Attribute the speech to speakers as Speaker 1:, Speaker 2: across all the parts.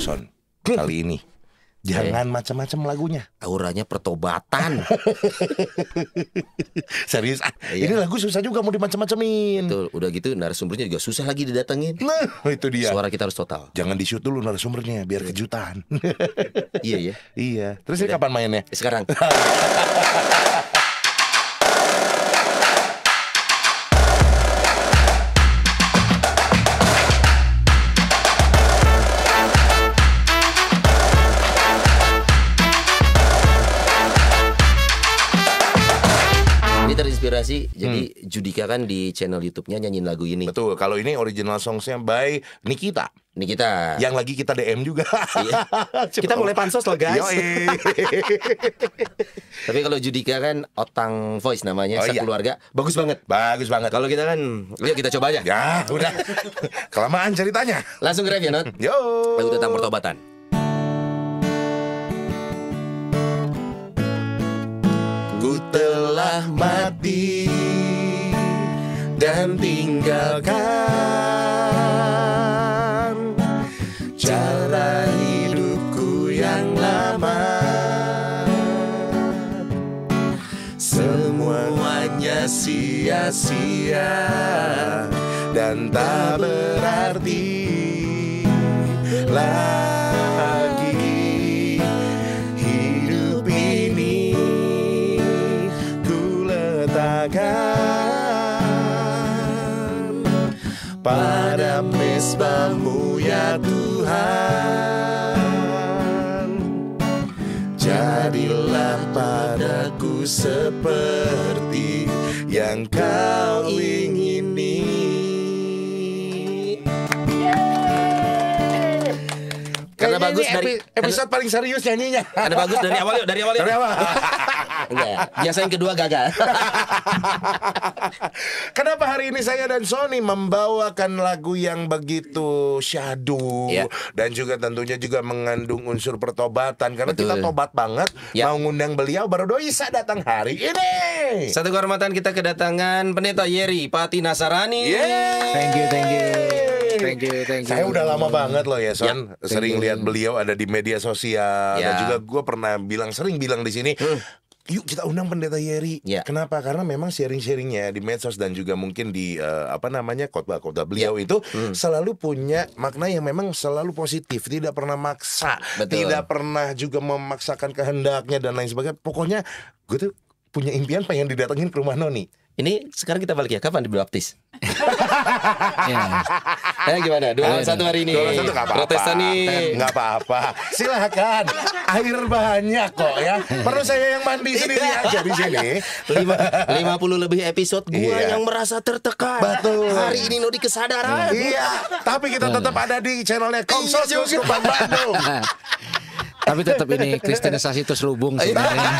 Speaker 1: Son kali ini. Jangan macam-macam lagunya. Auranya pertobatan. Serius, ah, iya. ini lagu susah juga mau dimacam-macamin. Betul, udah gitu narasumbernya juga susah lagi didatengin. Nah, itu dia. Suara kita harus total. Jangan di shoot dulu narasumbernya biar iya. kejutan. iya, iya. Iya. Terus ini kapan mainnya? Sekarang.
Speaker 2: sih? Jadi hmm. Judika kan di channel YouTube-nya
Speaker 1: nyanyiin lagu ini. Betul. Kalau ini original songsnya by Nikita. Nikita. Yang lagi kita DM juga. Iya.
Speaker 3: kita mulai pansos loh guys.
Speaker 2: Tapi kalau Judika kan otang voice namanya oh, iya. keluarga. Iya. Bagus banget. Bagus banget. Kalau kita kan, yuk kita coba aja. Ya, udah. Kelamaan ceritanya. Langsung grab ya, Not. Yo. Lagu tentang
Speaker 1: pertobatan. telah mati dan tinggalkan cara hidupku yang lama semuanya sia-sia dan tak berarti lah pada mesbahmu ya Tuhan Jadilah padaku seperti yang kau ingin bagus dari episode paling serius nyanyinya. Ada bagus dari awal yuk, dari awal yuk. Dari awal.
Speaker 3: Enggak.
Speaker 1: Biasa yang kedua gagal. Kenapa hari ini saya dan Sony membawakan lagu yang begitu syadu iya. dan juga tentunya juga mengandung unsur pertobatan karena Betul. kita tobat banget ya. mau ngundang beliau baru Doisa datang hari ini. Satu kehormatan kita kedatangan Pendeta Yeri Pati Nasarani. Thank you, thank you. Thank you, thank you. Saya udah lama banget loh ya Son, ya, sering lihat beliau ada di media sosial ya. dan juga gue pernah bilang sering bilang di sini. Hmm. Yuk kita undang pendeta Yeri. Ya. Kenapa? Karena memang sharing-sharingnya di medsos dan juga mungkin di uh, apa namanya khotbah-khotbah beliau ya. itu hmm. selalu punya makna yang memang selalu positif, tidak pernah maksa, Betul. tidak pernah juga memaksakan kehendaknya dan lain sebagainya. Pokoknya gue tuh punya impian pengen didatengin ke rumah Noni. Ini sekarang kita balik ya. Kapan dibaptis? ya. Eh gimana? Dua ya. satu hari ini. Dua satu nggak apa-apa. Protestan nih. Nggak apa-apa. Silakan. Air banyak kok ya. Perlu saya yang mandi iya. sendiri aja di sini. Lima puluh lebih
Speaker 2: episode gua iya. yang
Speaker 1: merasa tertekan. Betul. Hari ini Nodi kesadaran. Iya. Tapi kita iya. tetap ada di channelnya iya Komsos
Speaker 4: Bandung. Tapi tetap ini kristenisasi itu selubung sebenarnya.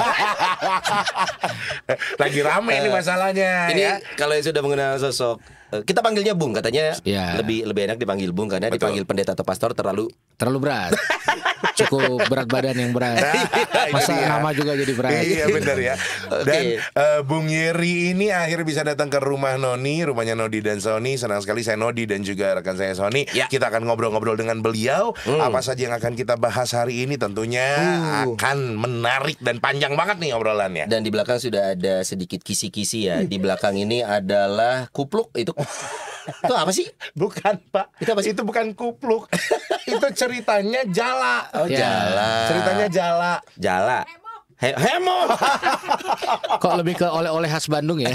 Speaker 2: Lagi rame ini
Speaker 1: masalahnya. Ini ya?
Speaker 2: kalau yang sudah mengenal sosok eh, kita panggilnya Bung katanya ya. lebih lebih enak dipanggil Bung karena Betul. dipanggil pendeta atau pastor terlalu
Speaker 4: terlalu berat. cukup berat badan yang berat. Nah,
Speaker 1: Masa iya. nama juga jadi berat. Iya benar ya. Dan okay. uh, eh, Bung Yeri ini akhirnya bisa datang ke rumah Noni, rumahnya Nodi dan Sony. Senang sekali saya Nodi dan juga rekan saya Sony. Ya. Kita akan ngobrol-ngobrol dengan beliau. Hmm. Apa saja yang akan kita bahas hari ini tentunya uh. akan menarik dan panjang banget nih obrolannya.
Speaker 2: Dan di belakang sudah ada sedikit kisi-kisi ya. Di belakang ini adalah kupluk itu.
Speaker 1: itu apa sih? Bukan pak. Itu apa sih? Itu bukan kupluk. itu ceritanya jala. Oh, iya. jala. Ceritanya jala.
Speaker 4: Jala. He hemo.
Speaker 1: Kok lebih ke oleh-oleh khas Bandung ya?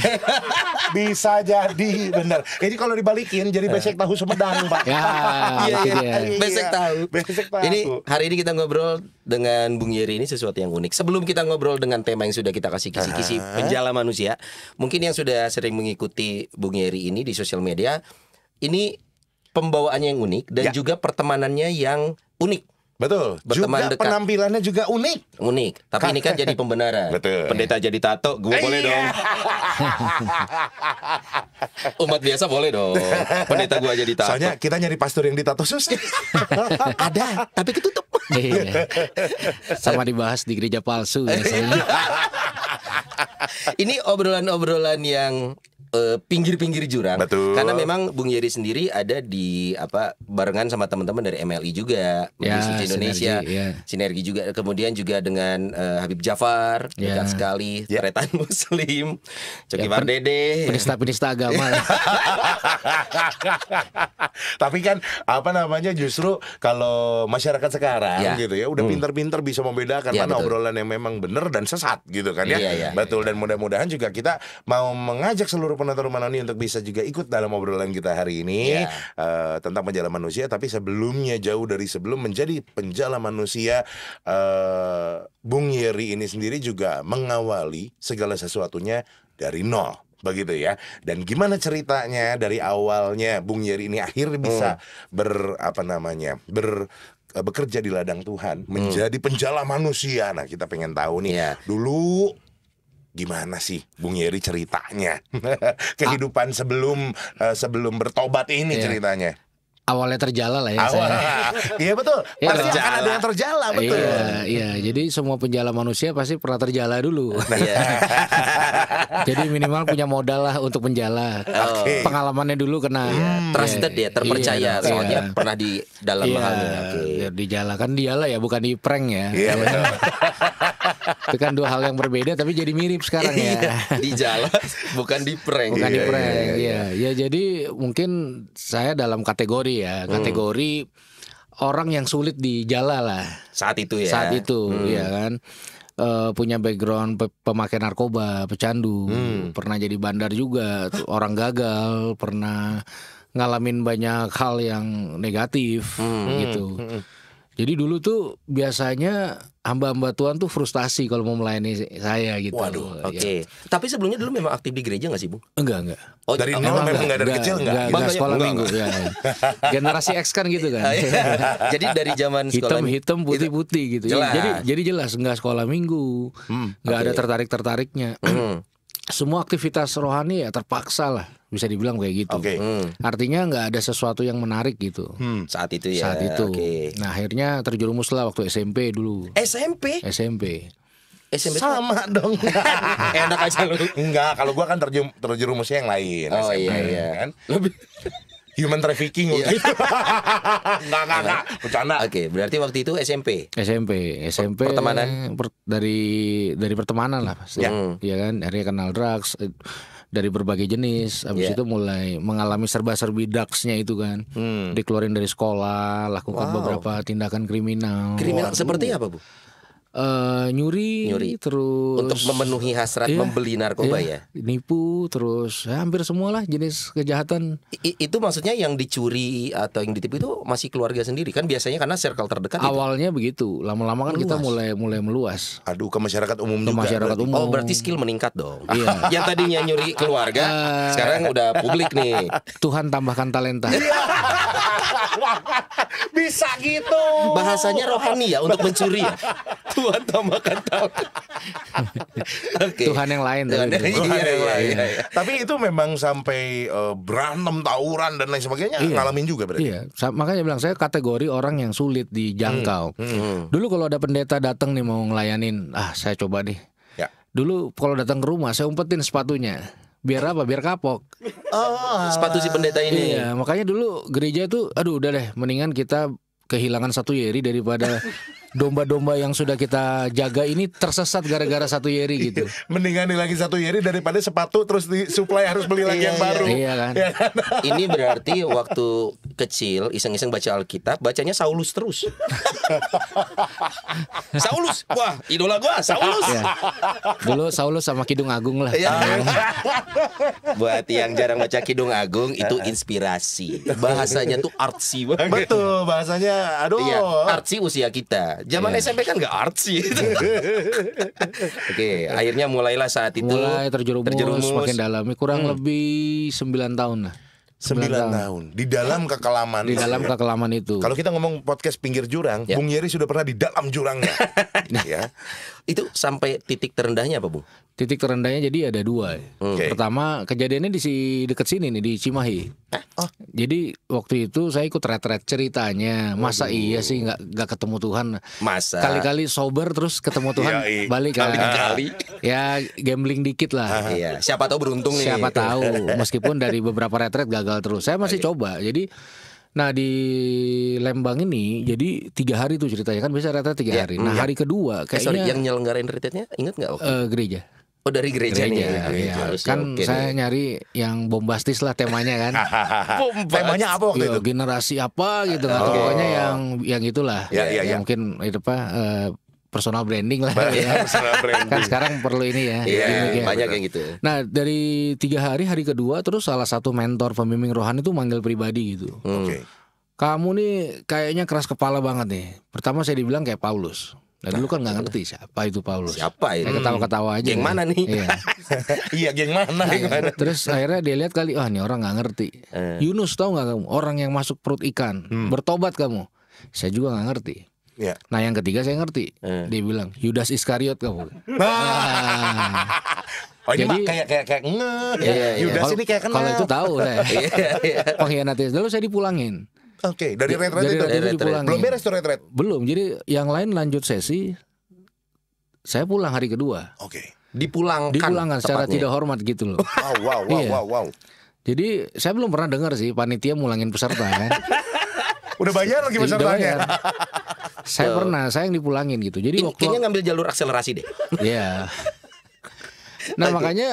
Speaker 1: Bisa jadi bener. Ini kalau dibalikin jadi eh. besek tahu Sumedang, Pak. Ya, iya, iya, iya. Besek tahu. Besek tahu. Ini
Speaker 2: hari ini kita ngobrol dengan Bung Yeri ini sesuatu yang unik. Sebelum kita ngobrol dengan tema yang sudah kita kasih kisi-kisi penjala manusia, mungkin yang sudah sering mengikuti Bung Yeri ini di sosial media, ini pembawaannya yang unik dan ya. juga pertemanannya yang unik. Betul. Berteman juga dekat.
Speaker 1: penampilannya juga unik.
Speaker 2: Unik. Tapi ini kan jadi pembenaran. Betul. Pendeta jadi tato, gue boleh iya. dong. Umat biasa
Speaker 1: boleh dong. Pendeta gue jadi tato. Soalnya kita nyari pastor yang ditato susah. Ada,
Speaker 4: tapi ketutup. Iya. Sama dibahas di gereja palsu ya,
Speaker 2: ini obrolan-obrolan yang Eh, pinggir-pinggir jurang. Betul. Karena memang Bung Yeri sendiri ada di apa barengan sama teman-teman dari MLI e juga, ya, Indonesia, sinergi, ya. sinergi juga. Kemudian juga dengan uh, Habib Jafar ya. dekat
Speaker 1: sekali, ya. Tretan Muslim, Coki ya, Pardede,
Speaker 4: penista-penista agama. Ya.
Speaker 1: Tapi kan apa namanya justru kalau masyarakat sekarang ya. gitu ya udah hmm. pinter-pinter hmm. bisa membedakan ya, mana betul. obrolan yang memang benar dan sesat gitu kan ya. ya, ya betul ya. dan mudah-mudahan juga kita mau mengajak seluruh penonton rumah noni untuk bisa juga ikut dalam obrolan kita hari ini yeah. Iya. uh, tentang penjala manusia tapi sebelumnya jauh dari sebelum menjadi penjala manusia uh, Bung Yeri ini sendiri juga mengawali segala sesuatunya dari nol begitu ya. Dan gimana ceritanya dari awalnya Bung Yeri ini akhirnya bisa hmm. ber apa namanya? ber eh, bekerja di ladang Tuhan hmm. menjadi penjala manusia. Nah, kita pengen tahu nih. Yeah. Dulu gimana sih Bung Yeri ceritanya kehidupan sebelum uh, sebelum bertobat ini yeah. ceritanya awalnya terjala lah ya Awal. saya. Iya betul. Ya, pasti terjala. akan ada yang terjala
Speaker 4: iya, betul. Iya, iya. Jadi semua penjala manusia pasti pernah terjala dulu. Nah, iya. Jadi minimal punya modal lah untuk menjala. Okay. Pengalamannya dulu kena yeah. Iya. trusted ya, terpercaya iya, soalnya iya.
Speaker 2: pernah di dalam iya, halnya. Okay.
Speaker 4: Dijala kan dialah ya, bukan di prank ya. Iya betul. Itu kan dua hal yang berbeda tapi jadi mirip sekarang ya.
Speaker 2: di jalan bukan di prank. Bukan di prank. Iya,
Speaker 4: ya jadi mungkin saya dalam kategori kategori ya, hmm. kategori orang yang sulit dijala lah. Saat itu ya. Saat itu, hmm. ya kan. Uh, punya background pe pemakai narkoba, pecandu, hmm. pernah jadi bandar juga, orang gagal, pernah ngalamin banyak hal yang negatif hmm. gitu. Hmm. Jadi dulu tuh biasanya hamba-hamba Tuhan tuh frustasi kalau mau melayani saya gitu. Waduh. Ya. Oke. Okay. Ya. Tapi sebelumnya dulu memang aktif
Speaker 2: di gereja gak sih, bu? Enggak, enggak. Oh, dari oh, nol memang enggak, enggak dari kecil enggak. Enggak, enggak, sekolah enggak, minggu enggak.
Speaker 4: ya. Generasi X kan gitu kan. Iya. jadi dari zaman sekolah hitam-hitam putih-putih gitu. Jelas. Jadi jadi jelas enggak sekolah minggu. Hmm, enggak okay. ada tertarik-tertariknya. Hmm. Semua aktivitas rohani ya terpaksa lah bisa dibilang kayak gitu. Okay. Hmm. Artinya nggak ada sesuatu yang menarik gitu. Hmm. Saat itu ya. Saat itu. Okay. Nah akhirnya
Speaker 1: terjerumus lah waktu SMP dulu. SMP. SMP. SMP sama itu. dong. Enak aja lu. Enggak, kalau gua kan terjum, terjerumusnya yang lain. Oh SMP, iya iya. Kan? Lebih human trafficking gitu. enggak, enggak, enggak. Iya. Bercanda. Oke, okay, berarti
Speaker 2: waktu itu SMP.
Speaker 4: SMP, SMP. Pertemanan per, dari dari pertemanan lah pasti. Ya. Hmm. Iya ya kan? dari kenal drugs eh, dari berbagai jenis. abis yeah. itu mulai mengalami serba-serbi daksnya itu kan. Hmm. Dikeluarin dari sekolah, lakukan wow. beberapa tindakan kriminal. Kriminal Waduh. seperti apa, Bu? uh, nyuri, nyuri terus untuk memenuhi hasrat iya, membeli narkoba iya, ya nipu terus ya, hampir semualah jenis kejahatan
Speaker 2: I, itu maksudnya yang dicuri atau yang ditipu itu masih keluarga sendiri kan biasanya karena circle terdekat
Speaker 4: awalnya itu. begitu lama-lama kan kita mulai mulai meluas aduh ke masyarakat umum ke juga masyarakat berarti. umum oh berarti skill meningkat dong iya. yang
Speaker 2: tadinya nyuri keluarga eh. sekarang udah publik nih
Speaker 4: Tuhan tambahkan talenta iya.
Speaker 1: bisa gitu bahasanya rohani ya untuk mencuri ya
Speaker 4: Tuhan tambahkan tahu. okay. Tuhan yang lain. Tuhan, yang, Tuhan yang lain. Iya, iya, iya.
Speaker 1: Tapi itu memang sampai uh, berantem, tawuran dan lain sebagainya iya. ngalamin juga berarti. Iya.
Speaker 4: Makanya bilang saya kategori orang yang sulit dijangkau. Hmm. Hmm. Dulu kalau ada pendeta datang nih mau ngelayanin, ah saya coba nih. Ya. Dulu kalau datang ke rumah saya umpetin sepatunya biar apa biar kapok
Speaker 3: oh, sepatu si
Speaker 4: pendeta ini iya makanya dulu gereja itu aduh udah deh mendingan kita kehilangan satu Yeri daripada domba-domba yang sudah kita jaga ini tersesat gara-gara satu yeri iya, gitu.
Speaker 1: Mendingan lagi satu yeri daripada sepatu terus di supply harus beli lagi yang iya, iya, baru. Iya kan. kan? ini
Speaker 2: berarti waktu kecil iseng-iseng baca Alkitab, bacanya Saulus terus. Saulus, wah idola gua Saulus. Ya.
Speaker 3: Dulu
Speaker 4: Saulus sama Kidung Agung lah. Ya.
Speaker 2: Buat yang jarang baca Kidung Agung itu inspirasi. Bahasanya tuh artsy banget. Betul,
Speaker 1: bahasanya aduh. Iya,
Speaker 2: artsy usia kita. Zaman yeah. SMP kan gak artsy. Gitu. Oke, okay, akhirnya
Speaker 1: mulailah saat itu mulai terjerumus, terjerumus. makin dalam. Kurang hmm.
Speaker 4: lebih 9 tahun lah
Speaker 1: sembilan tahun. tahun
Speaker 4: di dalam kekelaman di dalam kekelaman
Speaker 1: itu kalau kita ngomong podcast pinggir jurang ya. Bung Yeri sudah pernah di dalam jurangnya
Speaker 4: nah, ya itu sampai titik terendahnya apa Bung titik terendahnya jadi ada dua hmm. okay. pertama kejadiannya di si dekat sini nih di Cimahi oh. jadi waktu itu saya ikut retret ceritanya masa Aduh. iya sih nggak nggak ketemu Tuhan
Speaker 2: masa kali-kali
Speaker 4: sober terus ketemu Tuhan balik kan? kali kali ya gambling dikit lah iya. siapa tahu beruntung siapa nih. tahu meskipun dari beberapa retret gagal gagal terus. Saya masih coba. Jadi Nah di Lembang ini jadi tiga hari tuh ceritanya kan biasa rata tiga ya, hari. Hmm, nah ya. hari kedua eh, kayaknya yang
Speaker 2: nyelenggarain retreatnya
Speaker 4: ingat nggak? Uh, gereja.
Speaker 2: Oh dari gereja, gereja nih. Ya. gereja. kan okay saya
Speaker 4: nih. nyari yang bombastis lah temanya kan.
Speaker 2: temanya apa waktu iya, itu?
Speaker 4: Generasi apa gitu. Nah, oh. Pokoknya yang yang itulah. Ya, ya, ya. Yang mungkin itu eh, apa uh, personal branding lah. Ya. branding. Kan sekarang perlu ini ya. Iya, yeah, banyak gitu. yang gitu. Nah dari tiga hari hari kedua terus salah satu mentor pembimbing rohani itu manggil pribadi gitu. Hmm. Okay. Kamu nih kayaknya keras kepala banget nih. Pertama saya dibilang kayak Paulus. Dan nah, dulu kan gak ah, iya. ngerti siapa itu Paulus. Siapa ya? Ya? Ketawa-ketawa aja. Geng ya. mana nih? Iya,
Speaker 1: iya geng mana? Nah, ya.
Speaker 4: Terus akhirnya dia lihat kali, wah oh, ini orang gak ngerti. Eh. Yunus tau gak kamu? Orang yang masuk perut ikan, hmm. bertobat kamu. Saya juga gak ngerti. Ya. Nah yang ketiga saya ngerti. Hmm. Dia bilang Yudas Iskariot kamu.
Speaker 1: Ah. Nah. Oh ini Jadi, mah kayak kayak kayak nge. Iya, iya, iya. Yudas ini kayak kenal. Kalau itu tahu saya. Iya,
Speaker 4: iya. Pengkhianatnya. Lalu saya dipulangin. Oke, okay, dari retret itu, itu retret. Belum beres tuh retret. Belum. Jadi yang lain lanjut sesi. Saya pulang hari kedua. Oke. Okay.
Speaker 1: Dipulangkan. Dipulangkan secara tepatnya. tidak
Speaker 4: hormat gitu loh. Wow
Speaker 1: wow wow iya. wow
Speaker 4: wow. Jadi saya belum pernah dengar sih panitia mulangin peserta kan.
Speaker 1: Udah bayar lagi pesertanya
Speaker 4: saya pernah, saya yang dipulangin gitu. Jadi waktu kayaknya ngambil jalur akselerasi deh. Iya. nah, okay. makanya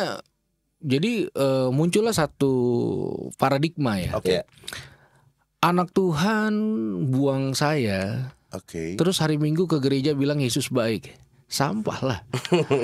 Speaker 4: jadi uh, muncullah satu paradigma ya. Oke. Okay. Iya. Anak Tuhan buang saya. Oke. Okay. Terus hari Minggu ke gereja bilang Yesus baik sampah lah.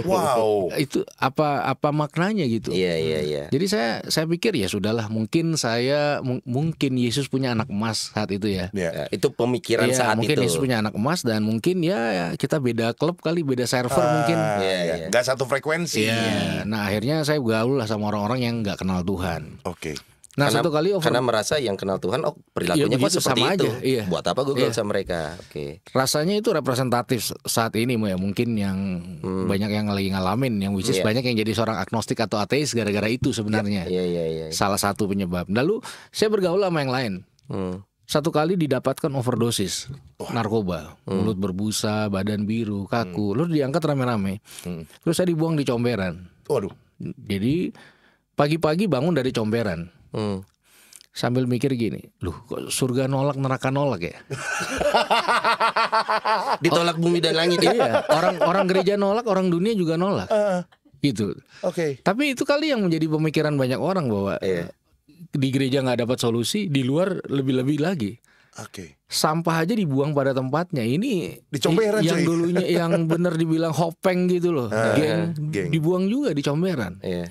Speaker 1: Wow. Itu
Speaker 4: apa apa maknanya gitu? Iya yeah, iya yeah, iya. Yeah. Jadi saya saya pikir ya sudahlah mungkin saya mungkin Yesus punya anak emas saat itu ya. Yeah. Ya, itu pemikiran yeah, saat mungkin itu. Mungkin Yesus punya anak emas dan mungkin ya, ya kita beda klub kali beda server uh, mungkin. Iya yeah, yeah.
Speaker 1: Iya. Gak satu frekuensi. Iya. Yeah.
Speaker 4: Nah akhirnya saya gaul lah sama orang-orang yang nggak kenal Tuhan. Oke. Okay. Nah karena, satu kali over... karena merasa
Speaker 2: yang kenal Tuhan oh perilakunya ya, kok seperti sama itu. Aja, iya. Buat apa gue iya. sama mereka? Oke.
Speaker 4: Okay. Rasanya itu representatif saat ini ya mungkin yang hmm. banyak yang lagi ngalamin yang which is yeah. banyak yang jadi seorang agnostik atau ateis gara-gara itu iya, sebenarnya. Yeah, yeah, yeah, iya. Salah satu penyebab. Lalu saya bergaul sama yang lain. Hmm. Satu kali didapatkan overdosis narkoba, hmm. mulut berbusa, badan biru, kaku, hmm. lalu diangkat rame-rame. Hmm. Terus saya dibuang di comberan. Waduh. Jadi pagi-pagi bangun dari comberan Hmm. Sambil mikir gini, loh kok surga nolak neraka nolak ya? Ditolak bumi dan langit ya? iya. Orang orang gereja nolak, orang dunia juga nolak. Uh, gitu. Oke. Okay. Tapi itu kali yang menjadi pemikiran banyak orang bahwa yeah. Iya. di gereja nggak dapat solusi, di luar lebih-lebih lagi. Oke. Okay. Sampah aja dibuang pada tempatnya. Ini dicomberan yang cuy. dulunya yang benar dibilang hopeng gitu loh. Uh, geng, geng dibuang juga di comberan. Yeah.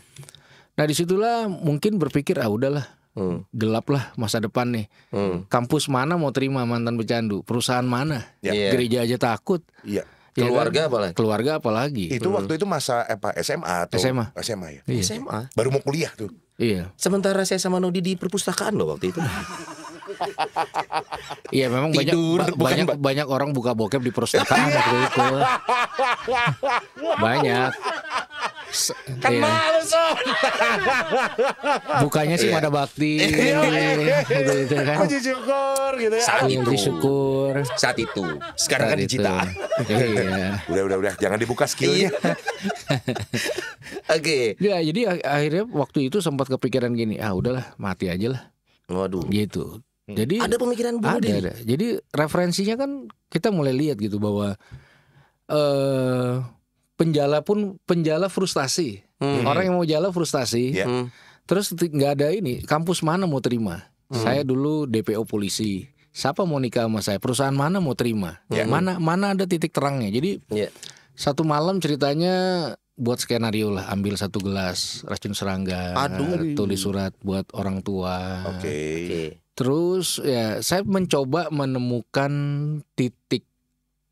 Speaker 4: Nah disitulah mungkin berpikir ah udahlah hmm. gelap lah masa depan nih. Hmm. Kampus mana mau terima mantan pecandu? Perusahaan mana? Yeah. Iya. Gereja
Speaker 1: aja takut. Yeah. Keluarga ya kan? apalagi? Keluarga apalagi? Itu hmm. waktu itu masa apa SMA atau SMA? SMA ya. Iya. SMA. Baru mau kuliah tuh. Iya.
Speaker 4: Sementara saya sama Nodi di perpustakaan loh waktu itu. Iya memang Tidur, banyak bukan, banyak banyak orang buka bokep di perpustakaan waktu
Speaker 3: banyak
Speaker 1: kan iya. malu son bukanya sih pada iya.
Speaker 4: bakti iya. gitu,
Speaker 2: gitu, gitu, gitu,
Speaker 3: gitu
Speaker 1: kan puji syukur gitu ya saat itu syukur saat itu sekarang saat kan digital udah udah udah jangan dibuka skillnya oke
Speaker 4: okay. ya jadi akhirnya waktu itu sempat kepikiran gini ah udahlah mati aja lah waduh gitu hmm. jadi ada pemikiran bunuh ada, ada. Jadi referensinya kan kita mulai lihat gitu bahwa eh uh, penjala pun penjala frustasi. Hmm. Orang yang mau jala frustasi. Yeah. Hmm. Terus nggak ada ini, kampus mana mau terima? Hmm. Saya dulu DPO polisi. Siapa mau nikah sama saya? Perusahaan mana mau terima? Yeah. Hmm. Mana mana ada titik terangnya. Jadi yeah. satu malam ceritanya buat skenario lah ambil satu gelas racun serangga Aduh. tulis surat buat orang tua okay. okay. terus ya saya mencoba menemukan titik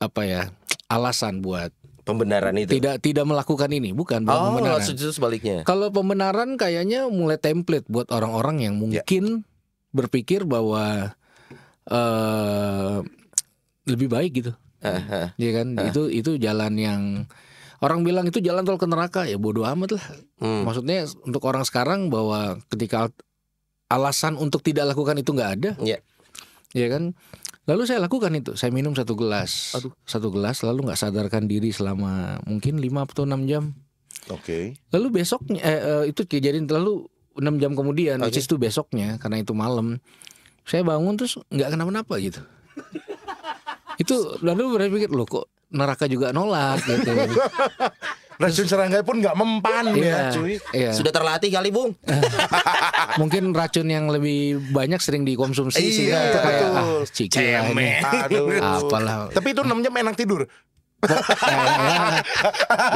Speaker 4: apa ya alasan buat pembenaran itu. Tidak tidak melakukan ini, bukan, oh, pembenaran. Oh, sebaliknya. Kalau pembenaran kayaknya mulai template buat orang-orang yang ya. mungkin ya. berpikir bahwa uh, lebih baik gitu. Uh, uh, kan? Uh. Itu itu jalan yang orang bilang itu jalan tol ke neraka ya bodoh amat lah. Hmm. Maksudnya untuk orang sekarang bahwa ketika alasan untuk tidak lakukan itu nggak ada. Ya. Iya. Yeah. kan? Lalu saya lakukan itu, saya minum satu gelas, Aduh. satu gelas, lalu nggak sadarkan diri selama mungkin lima atau enam jam. Oke. Okay. Lalu besoknya eh, eh, itu kejadian terlalu enam jam kemudian, okay. itu besoknya karena itu malam. Saya bangun terus nggak kenapa-napa gitu. itu lalu berpikir loh kok neraka juga nolak gitu. Racun serangga pun nggak mempan ya, ya, cuy. Iya. Sudah terlatih kali, Bung. Mungkin racun yang lebih banyak sering dikonsumsi sih. iya, itu kayak ah, ah ciki Aduh. Apalah. Tapi itu namanya enak tidur.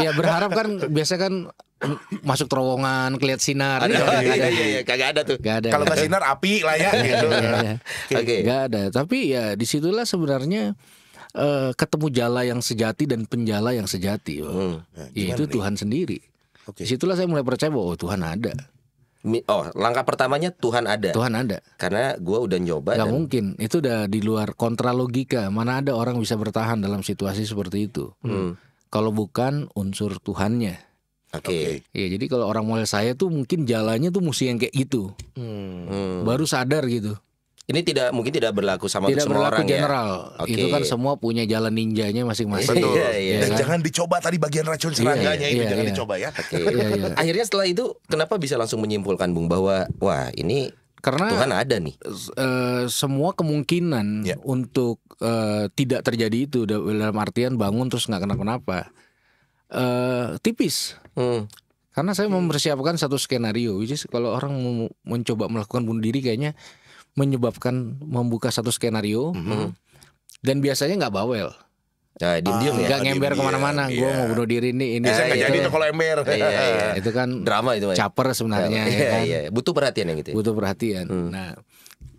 Speaker 4: Iya berharap kan biasa kan masuk terowongan kelihat sinar gitu. iya, iya, iya,
Speaker 1: kagak ada tuh gak ada kalau nggak sinar api lah ya iya, gitu iya, iya.
Speaker 4: oke okay. gak ada tapi ya disitulah sebenarnya uh, ketemu jala yang sejati dan penjala yang sejati. Oh. Hmm. Nah, Yaitu nih? Tuhan sendiri. Okay. Disitulah saya mulai percaya bahwa oh, Tuhan ada.
Speaker 2: Oh, langkah pertamanya Tuhan ada. Tuhan ada. Karena gue udah nyoba. Gak dan...
Speaker 4: mungkin, itu udah di luar kontra logika. Mana ada orang bisa bertahan dalam situasi seperti itu? Hmm. hmm. Kalau bukan unsur Tuhannya. Oke. Okay. Iya, jadi kalau orang mulai saya tuh mungkin jalannya tuh mesti yang kayak gitu. Hmm. hmm. Baru sadar gitu.
Speaker 2: Ini tidak mungkin tidak berlaku sama tidak semua berlaku orang ya? general. ya. Okay. Itu kan semua
Speaker 4: punya
Speaker 1: jalan ninjanya masing-masing. Betul. Yeah, yeah. Dan yeah. jangan dicoba tadi bagian racun iya, iya. serangganya yeah, yeah, ini yeah, jangan yeah. dicoba ya. Okay. Iya, yeah, yeah.
Speaker 2: Akhirnya setelah itu kenapa bisa langsung menyimpulkan Bung bahwa wah ini karena Tuhan ada nih.
Speaker 4: Uh, semua kemungkinan yeah. untuk uh, tidak terjadi itu dalam artian bangun terus nggak kenapa-napa uh, tipis. Hmm. Karena saya mempersiapkan satu skenario, which is kalau orang mencoba melakukan bunuh diri kayaknya menyebabkan membuka satu skenario mm -hmm. dan biasanya nggak bawel. nah, ya, diem diem ah, ya. ngember kemana-mana. Iya. Gue mau bunuh diri nih. Ini saya itu, jadi kalau ember. Iya, iya. iya. Itu kan drama itu. Caper sebenarnya. Iya, ya iya kan? Butuh perhatian yang gitu. Ya? Butuh perhatian. Hmm. Nah,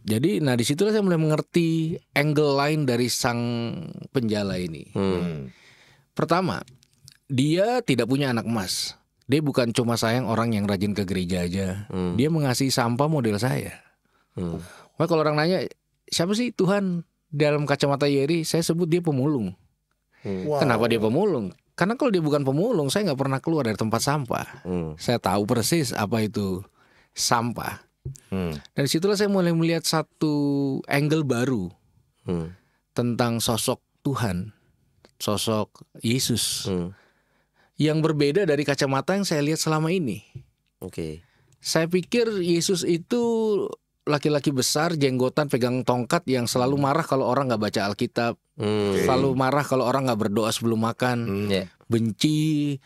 Speaker 4: jadi nah disitulah saya mulai mengerti angle lain dari sang penjala ini. Hmm. Pertama, dia tidak punya anak emas. Dia bukan cuma sayang orang yang rajin ke gereja aja. Hmm. Dia mengasihi sampah model saya. Hmm maka kalau orang nanya siapa sih Tuhan dalam kacamata Yeri, saya sebut dia pemulung. Hmm. Wow. Kenapa dia pemulung? Karena kalau dia bukan pemulung, saya nggak pernah keluar dari tempat sampah. Hmm. Saya tahu persis apa itu sampah. Hmm. Dari situlah saya mulai melihat satu angle baru hmm. tentang sosok Tuhan, sosok Yesus, hmm. yang berbeda dari kacamata yang saya lihat selama ini. Oke. Okay. Saya pikir Yesus itu laki-laki besar jenggotan pegang tongkat yang selalu hmm. marah kalau orang nggak baca Alkitab, hmm. selalu marah kalau orang nggak berdoa sebelum makan, hmm. yeah. benci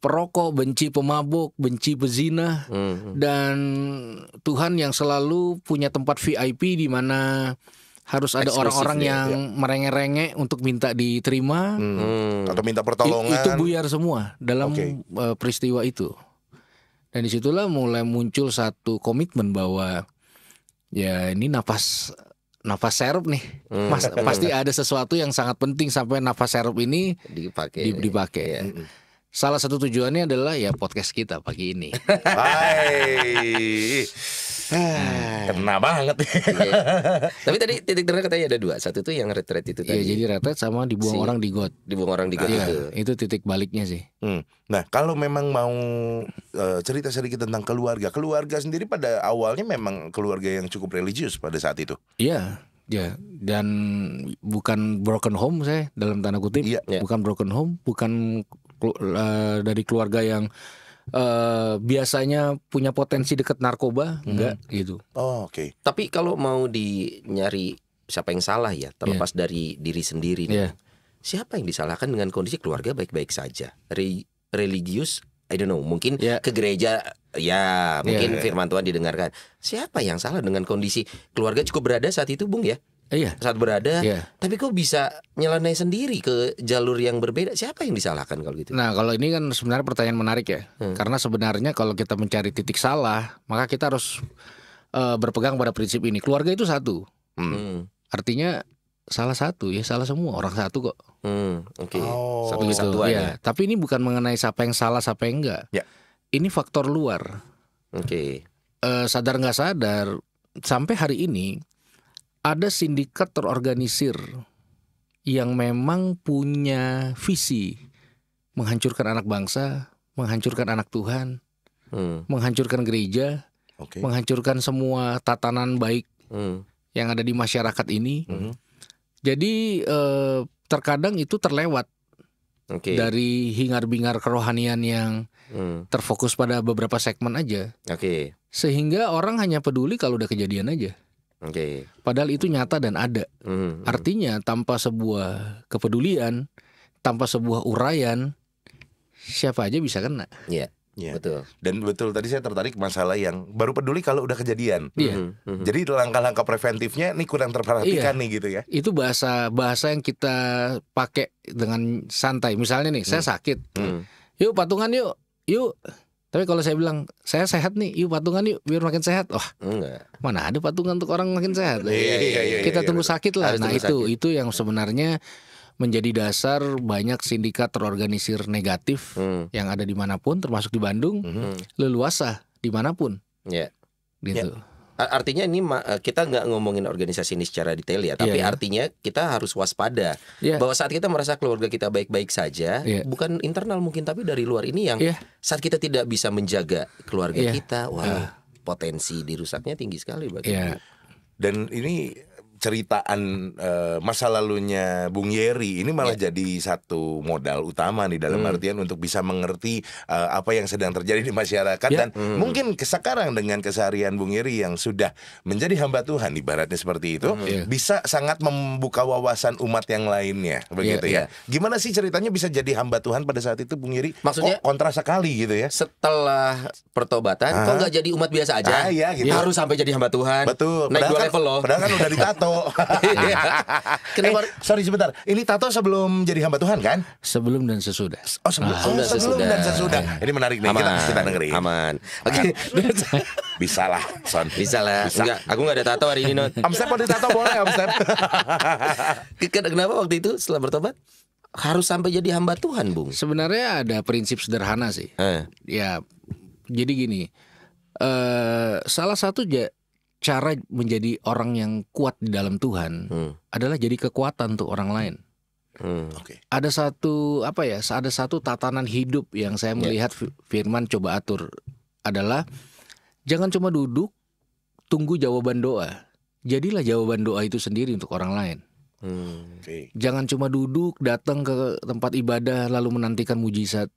Speaker 4: perokok, benci pemabuk, benci pezina, hmm. hmm. dan Tuhan yang selalu punya tempat VIP di mana harus ada orang-orang ya. yang ya. merengek-rengek untuk minta diterima hmm. hmm. atau minta pertolongan. Itu buyar semua dalam okay. Eh, peristiwa itu. Dan disitulah mulai muncul satu komitmen bahwa ya ini nafas nafas serup nih. Hmm. Mas, pasti ada sesuatu yang sangat penting sampai nafas serup ini dipakai. Di, dipakai. Ya. Salah satu tujuannya adalah ya podcast kita pagi ini.
Speaker 1: Hai. Hmm, kena
Speaker 4: banget. Iya. Tapi tadi titik terendah katanya ada dua. Satu itu yang retret itu iya, tadi. Iya, jadi retret sama dibuang si, orang di got. Dibuang orang di got ah, itu. Itu titik baliknya sih. Hmm.
Speaker 1: Nah, kalau memang mau uh, cerita sedikit tentang keluarga. Keluarga sendiri pada awalnya memang keluarga yang cukup religius pada saat itu.
Speaker 4: Iya. Ya, dan bukan broken home saya dalam tanda kutip, ya, ya. bukan broken home, bukan uh, dari keluarga yang uh, biasanya punya potensi deket narkoba enggak hmm. gitu. Oh, oke. Okay. Tapi
Speaker 2: kalau mau dinyari siapa yang salah ya,
Speaker 4: terlepas yeah. dari diri sendiri yeah. Iya.
Speaker 2: Siapa yang disalahkan dengan kondisi keluarga baik-baik saja? Re religius I don't know, mungkin yeah. ke gereja ya, iya, mungkin yeah. Iya. firman Tuhan didengarkan. Siapa yang salah dengan kondisi keluarga cukup berada saat itu, Bung ya? iya. saat berada. Iya. Tapi kok bisa nyeleneh sendiri ke jalur yang berbeda? Siapa yang disalahkan kalau gitu?
Speaker 4: Nah, kalau ini kan sebenarnya pertanyaan menarik ya. Hmm. Karena sebenarnya kalau kita mencari titik salah, maka kita harus uh, berpegang pada prinsip ini. Keluarga itu satu. Hmm. hmm. Artinya salah satu ya salah semua orang satu kok. Hmm, Oke. Okay. Oh. Satu kesatuan gitu. ya. ya. Tapi ini bukan mengenai siapa yang salah siapa yang enggak. Ya. Ini faktor luar. Oke. Okay. Uh, eh, sadar nggak sadar sampai hari ini ada sindikat terorganisir yang memang punya visi menghancurkan anak bangsa, menghancurkan anak Tuhan, hmm. menghancurkan gereja, okay. menghancurkan semua tatanan baik hmm. yang ada di masyarakat ini. Hmm. Jadi eh, terkadang itu terlewat okay. dari hingar-bingar kerohanian yang hmm. terfokus pada beberapa segmen aja. Okay. Sehingga orang hanya peduli kalau udah kejadian aja. Okay. Padahal itu nyata dan ada. Mm -hmm. Artinya tanpa sebuah kepedulian, tanpa sebuah urayan, siapa aja bisa kena.
Speaker 1: Iya. Yeah. Ya. Betul. Dan betul tadi saya tertarik masalah yang baru peduli kalau udah kejadian. ya. Jadi langkah-langkah preventifnya ini kurang terperhatikan yeah. nih gitu ya.
Speaker 4: Itu bahasa bahasa yang kita pakai dengan santai. Misalnya nih, hmm. saya sakit. hmm. Yuk patungan yuk. Yuk tapi kalau saya bilang saya sehat nih, yuk patungan yuk biar makin sehat. Wah, enggak. Mana ada patungan untuk orang makin sehat? Iya, iya, iya, iya Kita iya, tunggu sakit lah. nah itu sakit. itu yang sebenarnya menjadi dasar banyak sindikat terorganisir negatif hmm. yang ada di dimanapun, termasuk di Bandung, hmm. leluasa dimanapun. Yeah. Gitu. Yeah
Speaker 2: artinya ini eh, kita nggak ngomongin organisasi ini secara detail ya, tapi yeah, iya. artinya kita harus waspada yeah. bahwa saat kita merasa keluarga kita baik-baik saja, yeah. bukan internal mungkin tapi dari luar ini yang yeah. saat kita tidak
Speaker 1: bisa menjaga keluarga yeah. kita, wah uh. potensi dirusaknya tinggi sekali bagi iya. yeah. Dan ini ceritaan uh, masa lalunya Bung Yeri ini malah ya. jadi satu modal utama nih dalam hmm. artian untuk bisa mengerti uh, apa yang sedang terjadi di masyarakat ya. dan hmm. mungkin sekarang dengan keseharian Bung Yeri yang sudah menjadi hamba Tuhan ibaratnya seperti itu hmm. ya. bisa sangat membuka wawasan umat yang lainnya begitu ya, ya. ya. Gimana sih ceritanya bisa jadi hamba Tuhan pada saat itu Bung Yeri? Maksudnya kok kontras sekali gitu ya. Setelah pertobatan ah. kok nggak jadi umat biasa aja? Ah, iya, gitu. Ya, harus sampai jadi hamba Tuhan. Betul. Naik padahal dua kan, level loh. Padahal kan udah ditato tato. Iya. Kenapa? Eh, sorry sebentar. Ini tato sebelum jadi hamba Tuhan kan? Sebelum dan sesudah. Oh, sebelum, ah, oh, sebelum sesudah. dan sesudah. Ini menarik nih. Aman, kita, kita
Speaker 2: dengerin. Aman. Oke. Okay. Bisa lah, Son. Bisa lah. Bisa. Enggak, aku nggak ada tato hari ini, Not. Amstep mau ditato boleh, Amstep.
Speaker 4: Kenapa waktu itu setelah bertobat? Harus sampai jadi hamba Tuhan, Bung. Sebenarnya ada prinsip sederhana sih. Eh. Ya, jadi gini. Uh, salah satu ja, cara menjadi orang yang kuat di dalam Tuhan hmm. adalah jadi kekuatan untuk orang lain. Hmm. Okay. Ada satu apa ya? Ada satu tatanan hidup yang saya ya. melihat yeah. Firman coba atur adalah jangan cuma duduk tunggu jawaban doa. Jadilah jawaban doa itu sendiri untuk orang lain. Hmm. Okay. Jangan cuma duduk datang ke tempat ibadah lalu menantikan mujizat.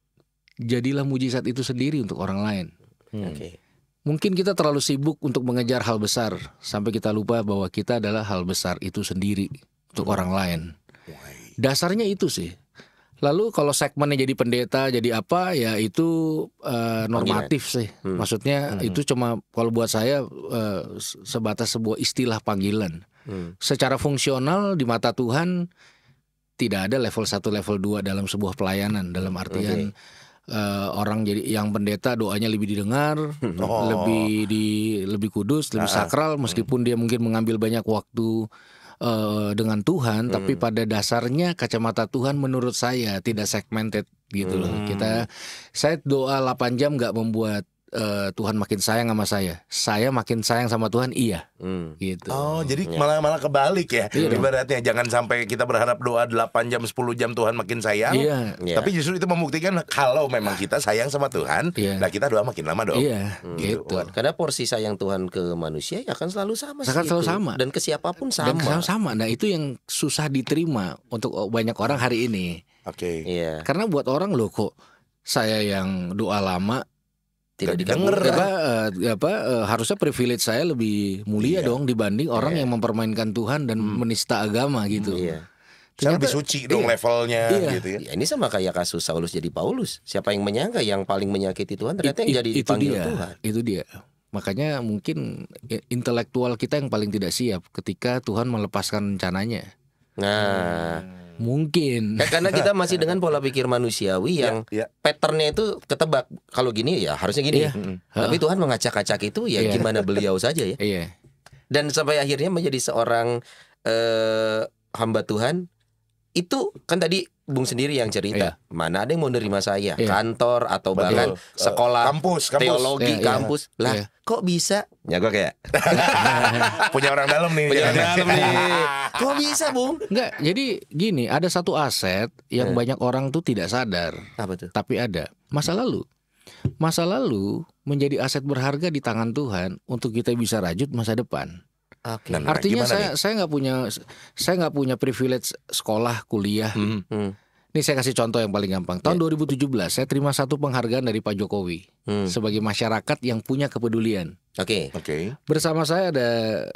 Speaker 4: Jadilah mujizat itu sendiri untuk orang lain. Hmm. Okay. Mungkin kita terlalu sibuk untuk mengejar hal besar sampai kita lupa bahwa kita adalah hal besar itu sendiri untuk orang lain. Dasarnya itu sih. Lalu kalau segmennya jadi pendeta, jadi apa ya itu uh, normatif sih. Hmm. Maksudnya hmm. itu cuma kalau buat saya uh, sebatas sebuah istilah panggilan. Hmm. Secara fungsional di mata Tuhan tidak ada level 1 level 2 dalam sebuah pelayanan dalam artian okay uh, orang jadi yang pendeta doanya lebih didengar, hmm. oh. lebih di lebih kudus, lebih nah, sakral meskipun dia mungkin mengambil banyak waktu uh, dengan Tuhan, hmm. tapi pada dasarnya kacamata Tuhan menurut saya tidak segmented gitu loh. Hmm. Kita saya doa 8 jam nggak membuat uh, Tuhan makin sayang sama saya, saya makin sayang sama Tuhan, iya,
Speaker 1: hmm. gitu. Oh, jadi ya. malah malah kebalik ya, iya ibaratnya jangan sampai kita berharap doa 8 jam 10 jam Tuhan makin sayang, iya. iya. tapi justru itu membuktikan kalau memang kita sayang sama Tuhan, iya. nah kita doa makin lama dong. Iya, hmm. gitu. gitu. Karena porsi sayang Tuhan ke manusia ya akan selalu sama, akan
Speaker 4: selalu gitu. sama,
Speaker 2: dan ke siapapun sama, dan ke
Speaker 4: sama. Nah itu yang susah diterima untuk banyak orang hari ini. Oke. Okay. Iya. Karena buat orang loh kok saya yang doa lama tidak didengar eh, apa, apa eh, harusnya privilege saya lebih mulia iya. dong dibanding orang iya. yang mempermainkan Tuhan dan hmm. menista agama gitu. Hmm, iya. Ternyata, saya lebih suci dong iya, levelnya iya. gitu ya.
Speaker 2: ya. Ini sama kayak kasus Saulus jadi Paulus. Siapa yang menyangka yang paling menyakiti Tuhan ternyata yang it, jadi itu dipanggil dia, Tuhan.
Speaker 4: Itu dia. Makanya mungkin intelektual kita yang paling tidak siap ketika Tuhan melepaskan rencananya. Nah, hmm Mungkin.
Speaker 2: karena kita masih dengan pola pikir manusiawi iya, yang yeah, yeah. patternnya itu ketebak. Kalau gini ya harusnya gini. Yeah. Iya. Tapi Tuhan mengacak-acak itu ya yeah. gimana beliau saja ya. Yeah. Dan sampai akhirnya menjadi seorang eh, hamba Tuhan itu kan tadi Bung sendiri yang cerita, iya. mana ada yang mau nerima saya, iya. kantor atau Betul. bahkan eh, sekolah,
Speaker 4: kampus,
Speaker 1: kampus. teologi, iya, iya, kampus, lah iya. kok bisa? Ya gue kayak punya orang dalam nih, punya orang dalam
Speaker 4: nih. kok bisa Bung? Enggak, jadi gini, ada satu aset yang hmm. banyak orang tuh tidak sadar, Apa tuh? tapi ada masa lalu. Masa lalu menjadi aset berharga di tangan Tuhan untuk kita bisa rajut masa depan. Okay. Nah, Artinya saya nih? saya nggak punya saya nggak punya privilege sekolah kuliah. Hmm. Hmm. Ini saya kasih contoh yang paling gampang. Tahun yeah. 2017 saya terima satu penghargaan dari Pak Jokowi hmm. sebagai masyarakat yang punya kepedulian. Oke. Okay. Oke. Okay. Bersama saya ada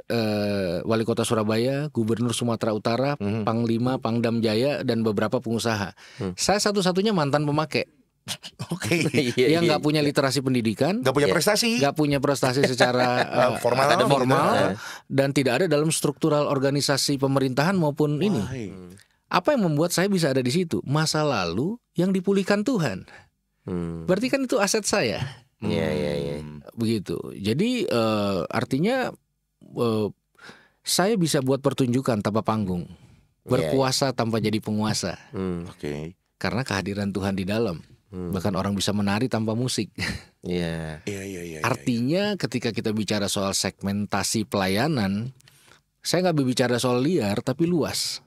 Speaker 4: uh, Wali Kota Surabaya, Gubernur Sumatera Utara, hmm. Panglima Pangdam Jaya dan beberapa pengusaha. Hmm. Saya satu-satunya mantan pemakai. Oke. Okay. yang iya. nggak punya literasi pendidikan, nggak punya iya. prestasi, nggak punya prestasi secara uh, formal, formal eh, dan tidak ada dalam struktural organisasi pemerintahan maupun Why? ini. Iya. Apa yang membuat saya bisa ada di situ? Masa lalu yang dipulihkan Tuhan. Hmm. Berarti kan itu aset saya. Iya, iya, iya. Hmm. Begitu. Jadi uh, artinya uh, saya bisa buat pertunjukan tanpa panggung,
Speaker 2: berkuasa
Speaker 4: yeah. tanpa jadi penguasa. Hmm. Oke. Okay. Karena kehadiran Tuhan di dalam. Hmm. Bahkan orang bisa menari tanpa musik. Iya. Iya, iya. Iya iya iya. Artinya yeah. ketika kita bicara soal segmentasi pelayanan, saya nggak berbicara soal liar tapi luas.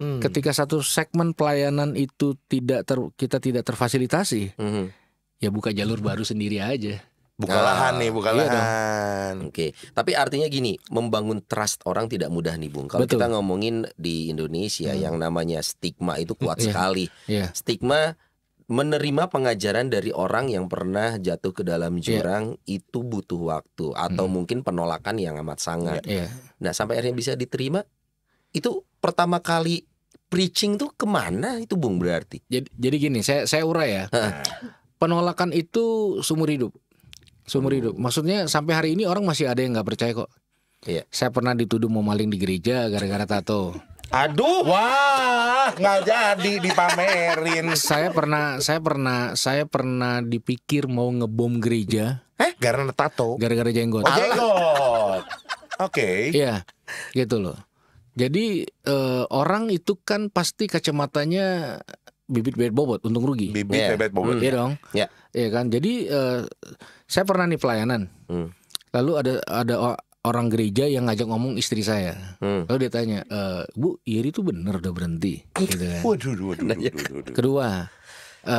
Speaker 4: Hmm. Ketika satu segmen pelayanan itu tidak ter, kita tidak terfasilitasi, hmm. ya buka jalur baru sendiri aja. Buka nah, lahan nih, buka iya
Speaker 2: lahan. Oke, Oke, tapi artinya gini, membangun trust orang tidak mudah nih Bung. Kalau kita ngomongin di Indonesia hmm. yang namanya stigma itu kuat yeah. sekali. Yeah. Stigma menerima pengajaran dari orang yang pernah jatuh ke dalam iya. jurang yeah. itu butuh waktu atau hmm. mungkin penolakan yang amat sangat. Yeah, yeah. Nah sampai akhirnya bisa diterima itu pertama kali preaching tuh kemana
Speaker 4: itu bung berarti? Jadi, jadi gini saya saya urai ya. Penolakan itu seumur hidup, seumur hmm. hidup. Maksudnya sampai hari ini orang masih ada yang nggak percaya kok. Iya. Saya pernah dituduh mau maling di gereja gara-gara tato.
Speaker 1: Aduh. Wah, nggak jadi
Speaker 4: dipamerin. Saya pernah, saya pernah, saya pernah dipikir mau ngebom gereja. Eh, karena tato. Gara-gara jenggot. Oh,
Speaker 1: jenggot. Oke.
Speaker 4: Okay. Iya, gitu loh. Jadi eh, orang itu kan pasti kacamatanya bibit bebet bobot untung rugi. Bibit yeah. bebet iya. bobot. Iya dong. Iya. Yeah. kan. Jadi eh, saya pernah nih pelayanan. Hmm. Lalu ada ada orang gereja yang ngajak ngomong istri saya. Hmm. Lalu dia tanya, e, Bu, Iri itu bener udah berhenti. Gitu kan. waduh, waduh, waduh, waduh. Kedua, e,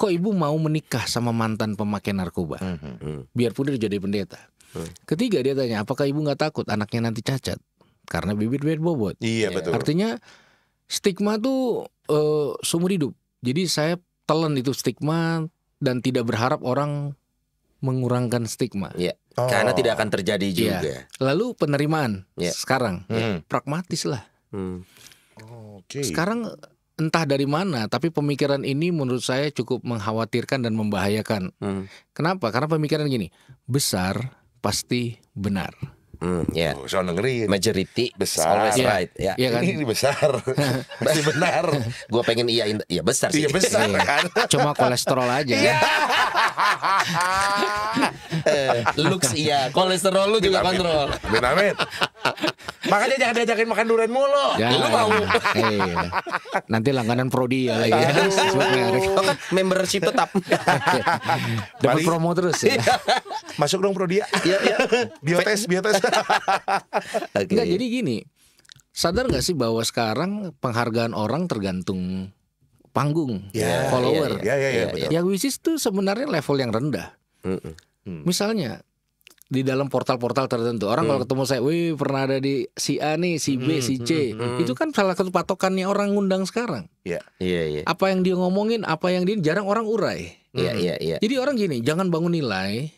Speaker 4: kok, ibu mau menikah sama mantan pemakai narkoba? Hmm, hmm. hmm. Biarpun dia jadi pendeta. Hmm. Ketiga dia tanya, apakah ibu nggak takut anaknya nanti cacat? Karena bibit-bibit bobot. Iya, iya betul. Artinya stigma tuh uh, seumur hidup. Jadi saya telan itu stigma dan tidak berharap orang mengurangkan stigma. Yeah oh. karena tidak
Speaker 2: akan terjadi iya. juga. Yeah.
Speaker 4: Lalu penerimaan yeah. sekarang ya, pragmatis lah. Hmm. okay. Sekarang entah dari mana, tapi pemikiran ini menurut saya cukup mengkhawatirkan dan membahayakan. Hmm. Kenapa? Karena pemikiran gini, besar pasti
Speaker 1: benar. Mm, gitu. yeah. Soal negeri majority besar right ya yeah. yeah, kan? ini besar masih benar
Speaker 2: gue pengen iya iya besar sih iya besar iya. kan
Speaker 1: cuma kolesterol aja ya looks iya kolesterol lu juga kontrol amin amin makanya jangan diajakin makan durian mulu ya, lu mau
Speaker 4: iya. nanti langganan prodi ya lagi ya.
Speaker 1: kan membership tetap
Speaker 4: dapat promo terus ya. Iya. masuk dong prodi
Speaker 1: ya, ya. biotes biotes kan?
Speaker 4: okay. Nggak, jadi gini, sadar nggak sih bahwa sekarang penghargaan orang tergantung panggung, yeah, ya, follower. Yeah, yeah, yeah, yeah, yang ya, ya, wisis itu sebenarnya level yang rendah. Mm -mm. Misalnya di dalam portal-portal tertentu orang mm. kalau hmm. ketemu saya, wih pernah ada di si A nih, si B, mm, si C, mm, itu kan salah satu patokannya orang ngundang sekarang.
Speaker 2: Yeah. Yeah, yeah.
Speaker 4: Apa yang dia ngomongin, apa yang dia jarang orang urai. Iya, yeah, yeah, Yeah. Jadi orang gini, jangan bangun nilai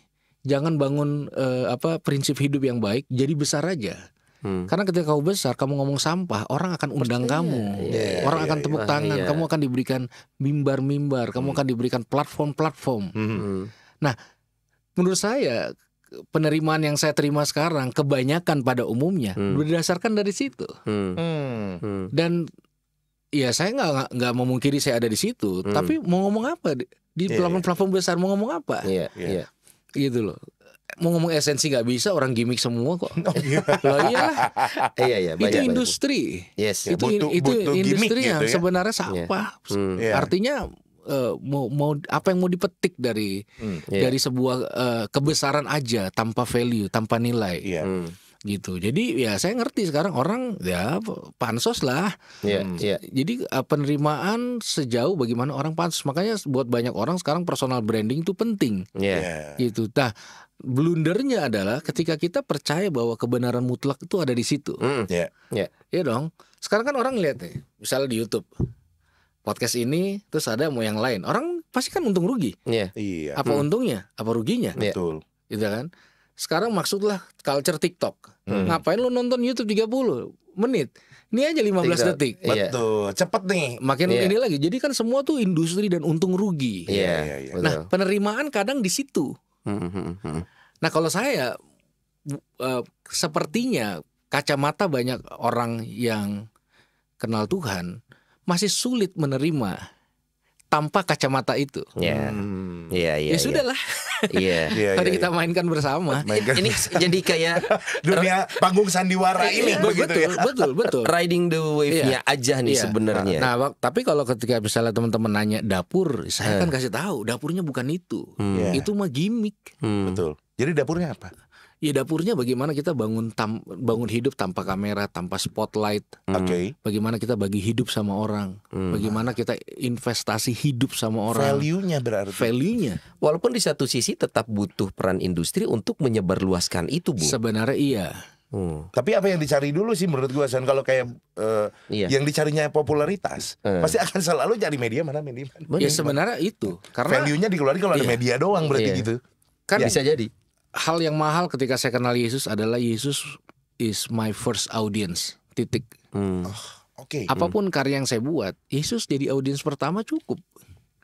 Speaker 4: jangan bangun uh, apa prinsip hidup yang baik jadi besar aja Hmm. Karena ketika kamu besar, kamu ngomong sampah, orang akan undang Pasti, kamu, iya, iya, iya orang iya, akan tepuk iya, tangan, iya. kamu akan diberikan mimbar-mimbar, hmm. kamu akan diberikan platform-platform. Hmm. hmm. Nah, menurut saya penerimaan yang saya terima sekarang kebanyakan pada umumnya hmm. berdasarkan dari situ. Hmm. Hmm. hmm. Dan ya saya nggak nggak memungkiri saya ada di situ, hmm. tapi mau ngomong apa di iya, platform-platform yeah. besar mau ngomong apa? yeah. Yeah gitu loh mau ngomong esensi nggak bisa orang gimmick semua kok. Oh,
Speaker 1: iya. Loh iya, iya iya Itu industri.
Speaker 4: Yes. Itu butuh, itu butuh industri gitu yang gitu ya? sebenarnya apa? Yeah. Iya. Hmm. Yeah. Artinya uh, mau mau apa yang mau dipetik dari hmm. yeah. dari sebuah uh, kebesaran aja tanpa value, tanpa nilai. Yeah. Hmm gitu. Jadi ya saya ngerti sekarang orang ya pansos lah. Yeah, hmm. yeah. Jadi eh, penerimaan sejauh bagaimana orang pansos. Makanya buat banyak orang sekarang personal branding itu penting. Yeah. Iya. Gitu. Nah, blundernya adalah ketika kita percaya bahwa kebenaran mutlak itu ada di situ. Mm, yeah. Yeah. Ya dong. Sekarang kan orang lihat nih, misalnya di YouTube podcast ini terus ada mau yang lain. Orang pasti kan untung rugi. Yeah. Iya. Apa hmm. untungnya? Apa ruginya? Betul. Gitu kan? Sekarang maksudlah culture TikTok. Hmm. Ngapain lu nonton YouTube 30 menit? Ini aja 15 TikTok. detik. Iya.
Speaker 1: Betul, cepet nih. Makin yeah. ini
Speaker 4: lagi. Jadi kan semua tuh industri dan untung rugi.
Speaker 1: Yeah. Iya, iya, yeah. Nah,
Speaker 4: penerimaan kadang di situ.
Speaker 3: Hmm, hmm, hmm,
Speaker 4: nah, kalau saya uh, sepertinya kacamata banyak orang yang kenal Tuhan masih sulit menerima tanpa kacamata itu. Ya. Hmm. ya, ya, ya. Ya sudahlah. Iya. iya Mari iya, kita iya. mainkan bersama. Mainkan ini bersama. jadi kayak dunia panggung
Speaker 1: sandiwara ini betul, begitu ya. Betul, betul.
Speaker 4: Riding the wave-nya aja nih sebenarnya. Nah, tapi kalau ketika misalnya teman-teman nanya dapur, saya eh. kan kasih tahu dapurnya bukan itu. Hmm. Itu mah gimmick. Hmm. Betul. Jadi dapurnya apa? ya dapurnya bagaimana kita bangun tam, bangun hidup tanpa kamera, tanpa spotlight. Hmm. Oke. Okay. Bagaimana kita bagi hidup sama orang? Hmm. Bagaimana kita investasi hidup sama orang? Value-nya berarti. Value-nya. Walaupun di satu
Speaker 2: sisi
Speaker 1: tetap butuh peran industri untuk menyebarluaskan itu, Bu. Sebenarnya iya. Hmm. Tapi apa yang dicari dulu sih menurut gue San kalau kayak uh, iya. yang dicarinya popularitas hmm. pasti akan selalu cari media mana media mana. Ya sebenarnya itu karena value-nya dikeluarin kalau iya. ada media doang berarti iya. gitu.
Speaker 4: Kan iya. bisa jadi hal yang mahal ketika saya kenal Yesus adalah Yesus is my first audience. Titik. Hmm. Oh, Oke. Okay. Apapun hmm. karya yang saya buat, Yesus jadi audience pertama cukup.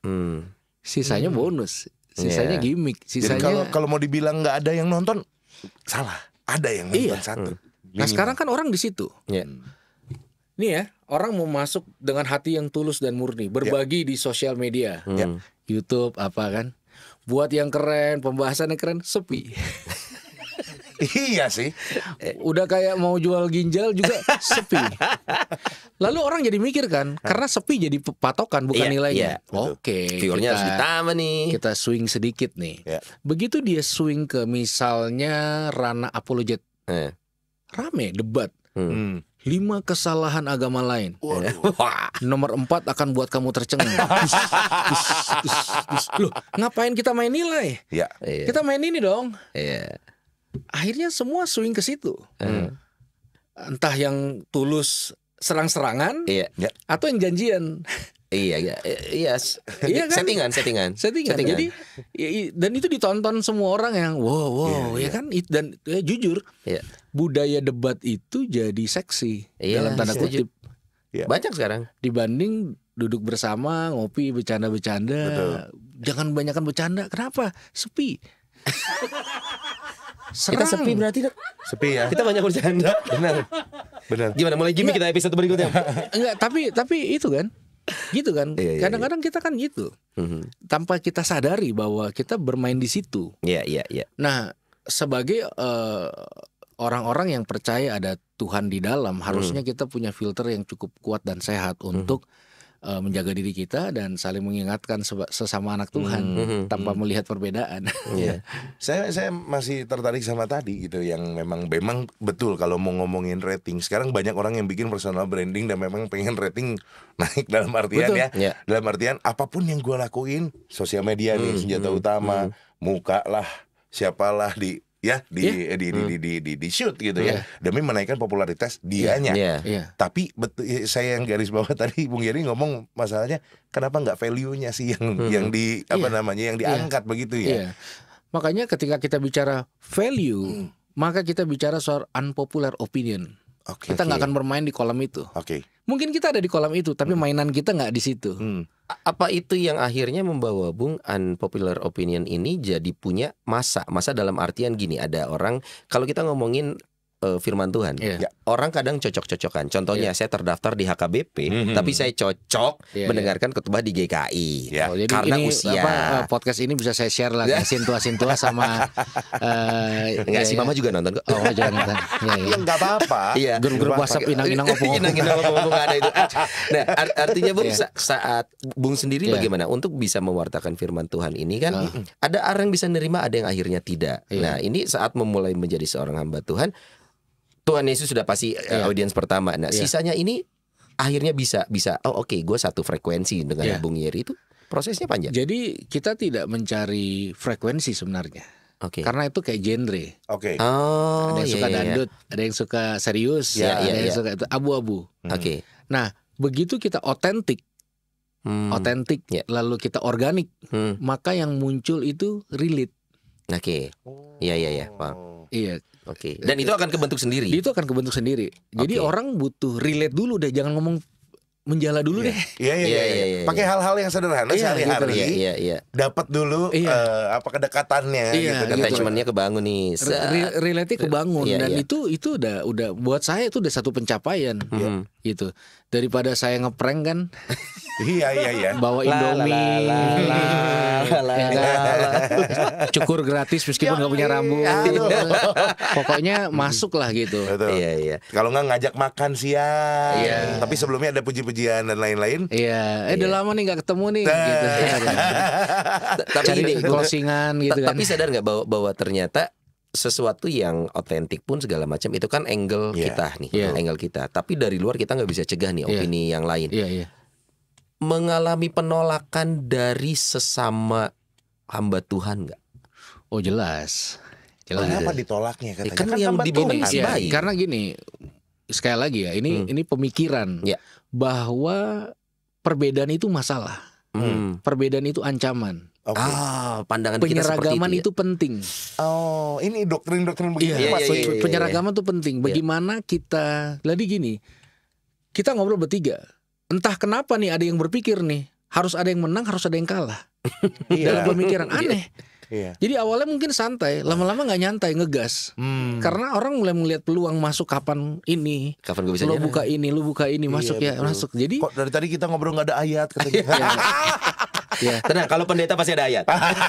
Speaker 4: Hmm. Sisanya hmm. bonus, sisanya yeah. gimmick,
Speaker 1: sisanya. Jadi kalau kalau mau dibilang nggak ada yang nonton, salah. Ada yang nonton iya. satu. Hmm. Nah sekarang kan orang di situ.
Speaker 4: Yeah. Hmm. Nih ya, orang mau masuk dengan hati yang tulus dan murni, berbagi yeah. di sosial media, hmm. yeah. YouTube apa kan? buat yang keren, pembahasan yang keren, sepi. iya sih. Eh, udah kayak mau jual ginjal juga sepi. Lalu orang jadi mikir kan, karena sepi jadi patokan bukan iya, nilainya. Iya, Oke. Viewernya harus ditambah nih. Kita swing sedikit nih. Yeah. Begitu dia swing ke misalnya ranah apologet. Eh. Rame debat. Hmm. hmm lima kesalahan agama lain. Ya. Nomor empat akan buat kamu tercengang.
Speaker 1: Loh,
Speaker 4: ngapain kita main nilai?
Speaker 1: Ya. Iya. Kita
Speaker 4: main ini dong. Ya. Akhirnya semua swing ke situ. Hmm. Entah yang tulus serang-serangan, iya. ya. atau yang janjian. Iya, iya, iya, iya kan? settingan, settingan, settingan. settingan. Jadi, dan itu ditonton semua orang yang wow, wow, iya, ya, ya, kan? Dan ya, jujur, budaya debat itu jadi seksi iya, dalam tanda kutip. iya. Banyak sekarang dibanding duduk bersama ngopi bercanda-bercanda. Jangan banyakkan bercanda. Kenapa? Sepi. Kita sepi berarti
Speaker 1: sepi ya. Kita banyak bercanda.
Speaker 4: Benar. Benar. Gimana mulai gimmick kita episode berikutnya? Enggak, tapi tapi itu kan gitu kan iya, iya, iya. kadang-kadang kita kan gitu mm-hmm. tanpa kita sadari bahwa kita bermain di situ iya yeah, iya ya nah sebagai uh, orang-orang yang percaya ada Tuhan di dalam hmm. harusnya kita punya filter yang cukup kuat dan sehat hmm. untuk hmm menjaga diri kita dan saling mengingatkan sesama anak Tuhan -hmm. hmm. tanpa melihat perbedaan. Iya.
Speaker 1: saya saya masih tertarik sama tadi gitu yang memang memang betul kalau mau ngomongin rating. Sekarang banyak orang yang bikin personal branding dan memang pengen rating naik dalam artian betul. ya. Yeah. Dalam artian apapun yang gue lakuin, sosial media -hmm. nih senjata utama, mm -hmm. muka lah, siapalah di ya di yeah. di, di, di hmm. di di di shoot gitu yeah. ya hmm. demi menaikkan popularitas dianya. Yeah. Yeah. Iya. Tapi betul eh, saya yang hmm. garis bawah tadi Bung Yeri ngomong masalahnya kenapa nggak value-nya sih yang hmm. yang di apa yeah. namanya yang iya. diangkat yeah. begitu ya. Yeah.
Speaker 4: Makanya ketika kita bicara value, mm. maka kita bicara soal unpopular opinion. Okay, kita nggak okay. akan bermain di kolam itu. Oke. Okay. Mungkin kita ada di kolam itu, tapi hmm. mainan kita nggak di situ. Hmm. Apa itu yang akhirnya membawa Bung unpopular opinion ini jadi
Speaker 2: punya masa? Masa dalam artian gini, ada orang kalau kita ngomongin uh, firman Tuhan. Yeah. Ya, orang kadang cocok-cocokan. Contohnya yeah. saya terdaftar di HKBP, mm -hmm. tapi saya cocok yeah, iya. mendengarkan yeah. di GKI. Yeah. Oh, oh, jadi karena ini, usia. Apa, eh,
Speaker 4: podcast ini bisa saya share lah sintua-sintua sama uh, Enggak ya, sih iya. mama juga nonton kok. Oh, juga nonton. Iya, ya, ya. Enggak
Speaker 2: apa-apa. Iya. Grup-grup WhatsApp inang-inang ngopong. Inang-inang ngopong ada itu. Nah, artinya Bung yeah. saat Bung sendiri yeah. bagaimana untuk bisa mewartakan firman Tuhan ini kan uh. ada orang yang bisa nerima, ada yang akhirnya tidak. Yeah. Nah, ini saat memulai menjadi seorang hamba Tuhan Tuhan Yesus sudah pasti yeah. Iya. audiens pertama. Nah, yeah. sisanya ini akhirnya bisa bisa oh oke okay, gue satu frekuensi dengan yeah. Bung Yeri itu
Speaker 4: prosesnya panjang. Jadi kita tidak mencari frekuensi sebenarnya. Okay. Karena itu kayak genre. Oke. Okay. Oh, ada yang yeah, suka yeah, yeah. ada yang suka serius, yeah, ada yeah, yang yeah. suka itu abu-abu. Hmm. Oke. Okay. Nah, begitu kita otentik, hmm. otentik, yeah. lalu kita organik, hmm. maka yang muncul itu relate. Oke. Okay. Iya ya, iya iya. Wow. Iya, Oke. Okay. Dan itu akan kebentuk sendiri. Itu akan kebentuk sendiri. Jadi okay. orang butuh relate dulu deh, jangan ngomong menjala dulu yeah. deh. Iya iya iya, iya iya iya. Pakai hal-hal yang
Speaker 1: sederhana yeah, sehari-hari. Gitu, yeah, yeah, yeah. Dapat dulu yeah. uh, apa kedekatannya yeah, gitu. Attachment-nya gitu. kebangun nih. Re
Speaker 4: Relate kebangun yeah, dan yeah. itu itu udah udah buat saya itu udah satu pencapaian yeah. Hmm. gitu. Daripada saya ngeprank kan. iya iya iya. Bawa Indomie. Cukur gratis meskipun nggak punya rambut. Ya gitu.
Speaker 1: Pokoknya masuk lah gitu. Iya iya. Kalau nggak ngajak makan siang. Tapi sebelumnya ada puji-puji pengajian dan lain-lain. Iya, eh udah
Speaker 4: iya. lama nih nggak ketemu nih. Nah. Gitu. Iya, gitu. Tapi ini closingan gitu kan. Tapi sadar
Speaker 2: nggak bahwa, bahwa ternyata sesuatu yang otentik pun segala macam itu kan angle yeah. kita nih, yeah. angle kita. Tapi dari luar kita nggak bisa cegah nih iya. opini yeah. yang lain. Yeah, yeah. Mengalami penolakan dari sesama hamba Tuhan nggak?
Speaker 4: Oh jelas, jelas. Kenapa ditolaknya? Katanya. Ya, kan, kan yang dibimbing ya, baik. Karena gini, sekali lagi ya, ini hmm. ini pemikiran. Yeah bahwa perbedaan itu masalah. Hmm. Perbedaan itu ancaman. Okay. Ah, pandangan penyeragaman kita itu, ya? itu penting. Oh, ini doktrin-doktrin begini Yeah, yeah, yeah, yeah, iya, iya. penyeragaman itu penting. Iya. Bagaimana yeah. kita? lagi gini, kita ngobrol bertiga. Entah kenapa nih ada yang berpikir nih harus ada yang menang, harus ada yang kalah.
Speaker 1: dalam pemikiran aneh.
Speaker 4: Iya. Jadi awalnya mungkin santai, lama-lama nggak nyantai ngegas. Hmm. Karena orang mulai melihat peluang masuk kapan ini. Kapan gue bisa Lu buka ini, lu buka ini, masuk iya, ya, betul. masuk.
Speaker 1: Jadi Kok dari tadi kita ngobrol nggak ada
Speaker 4: ayat katanya. Ya. Tenang, kalau pendeta pasti ada ayat.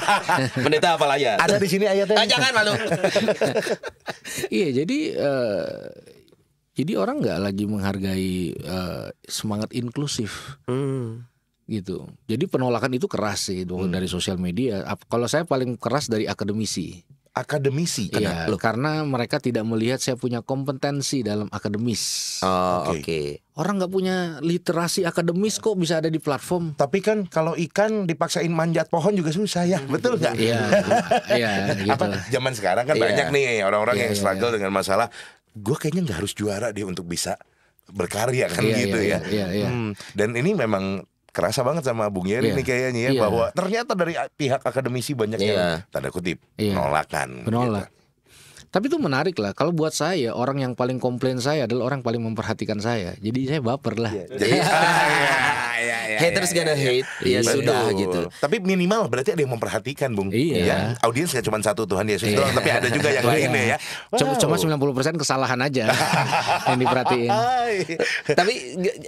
Speaker 2: pendeta apa ayat?
Speaker 1: Ada di sini ayatnya. Ah, jangan malu.
Speaker 4: iya, jadi uh, jadi orang nggak lagi menghargai uh, semangat inklusif. Hmm gitu. Jadi penolakan itu keras sih hmm. dari sosial media. Kalau saya paling keras dari akademisi.
Speaker 1: Akademisi,
Speaker 4: iya, Loh. karena mereka tidak melihat saya punya kompetensi dalam akademis. Oh, gitu. oke. Okay. Okay. Orang nggak punya literasi akademis kok bisa ada di
Speaker 1: platform. Tapi kan kalau ikan dipaksain manjat pohon juga susah ya, hmm. betul nggak? Iya, iya. Gitu. Apa zaman sekarang kan iya. banyak nih orang-orang iya, yang iya, struggle iya. dengan masalah. Gue kayaknya nggak harus juara dia untuk bisa berkarya kan iya, gitu iya, ya. Iya, iya. iya. Hmm, dan ini memang kerasa banget sama Bung Yeri yeah. nih kayaknya ya yeah. bahwa ternyata dari pihak akademisi banyak yeah. yang iya. tanda kutip yeah. Penolak. Kan,
Speaker 4: gitu. Tapi itu menarik lah. Kalau buat saya orang yang paling komplain saya adalah orang paling memperhatikan saya. Jadi saya baper lah. Yeah. Jadi, yeah.
Speaker 1: Iya. Ya, haters gak ya, gonna ya, hate iya, ya, sudah gitu tapi minimal berarti ada yang memperhatikan bung iya ya, audiens gak cuma satu Tuhan Yesus iya. tapi ada juga yang iya. lainnya ya wow. cuma
Speaker 4: 90%
Speaker 1: kesalahan aja
Speaker 2: yang diperhatiin tapi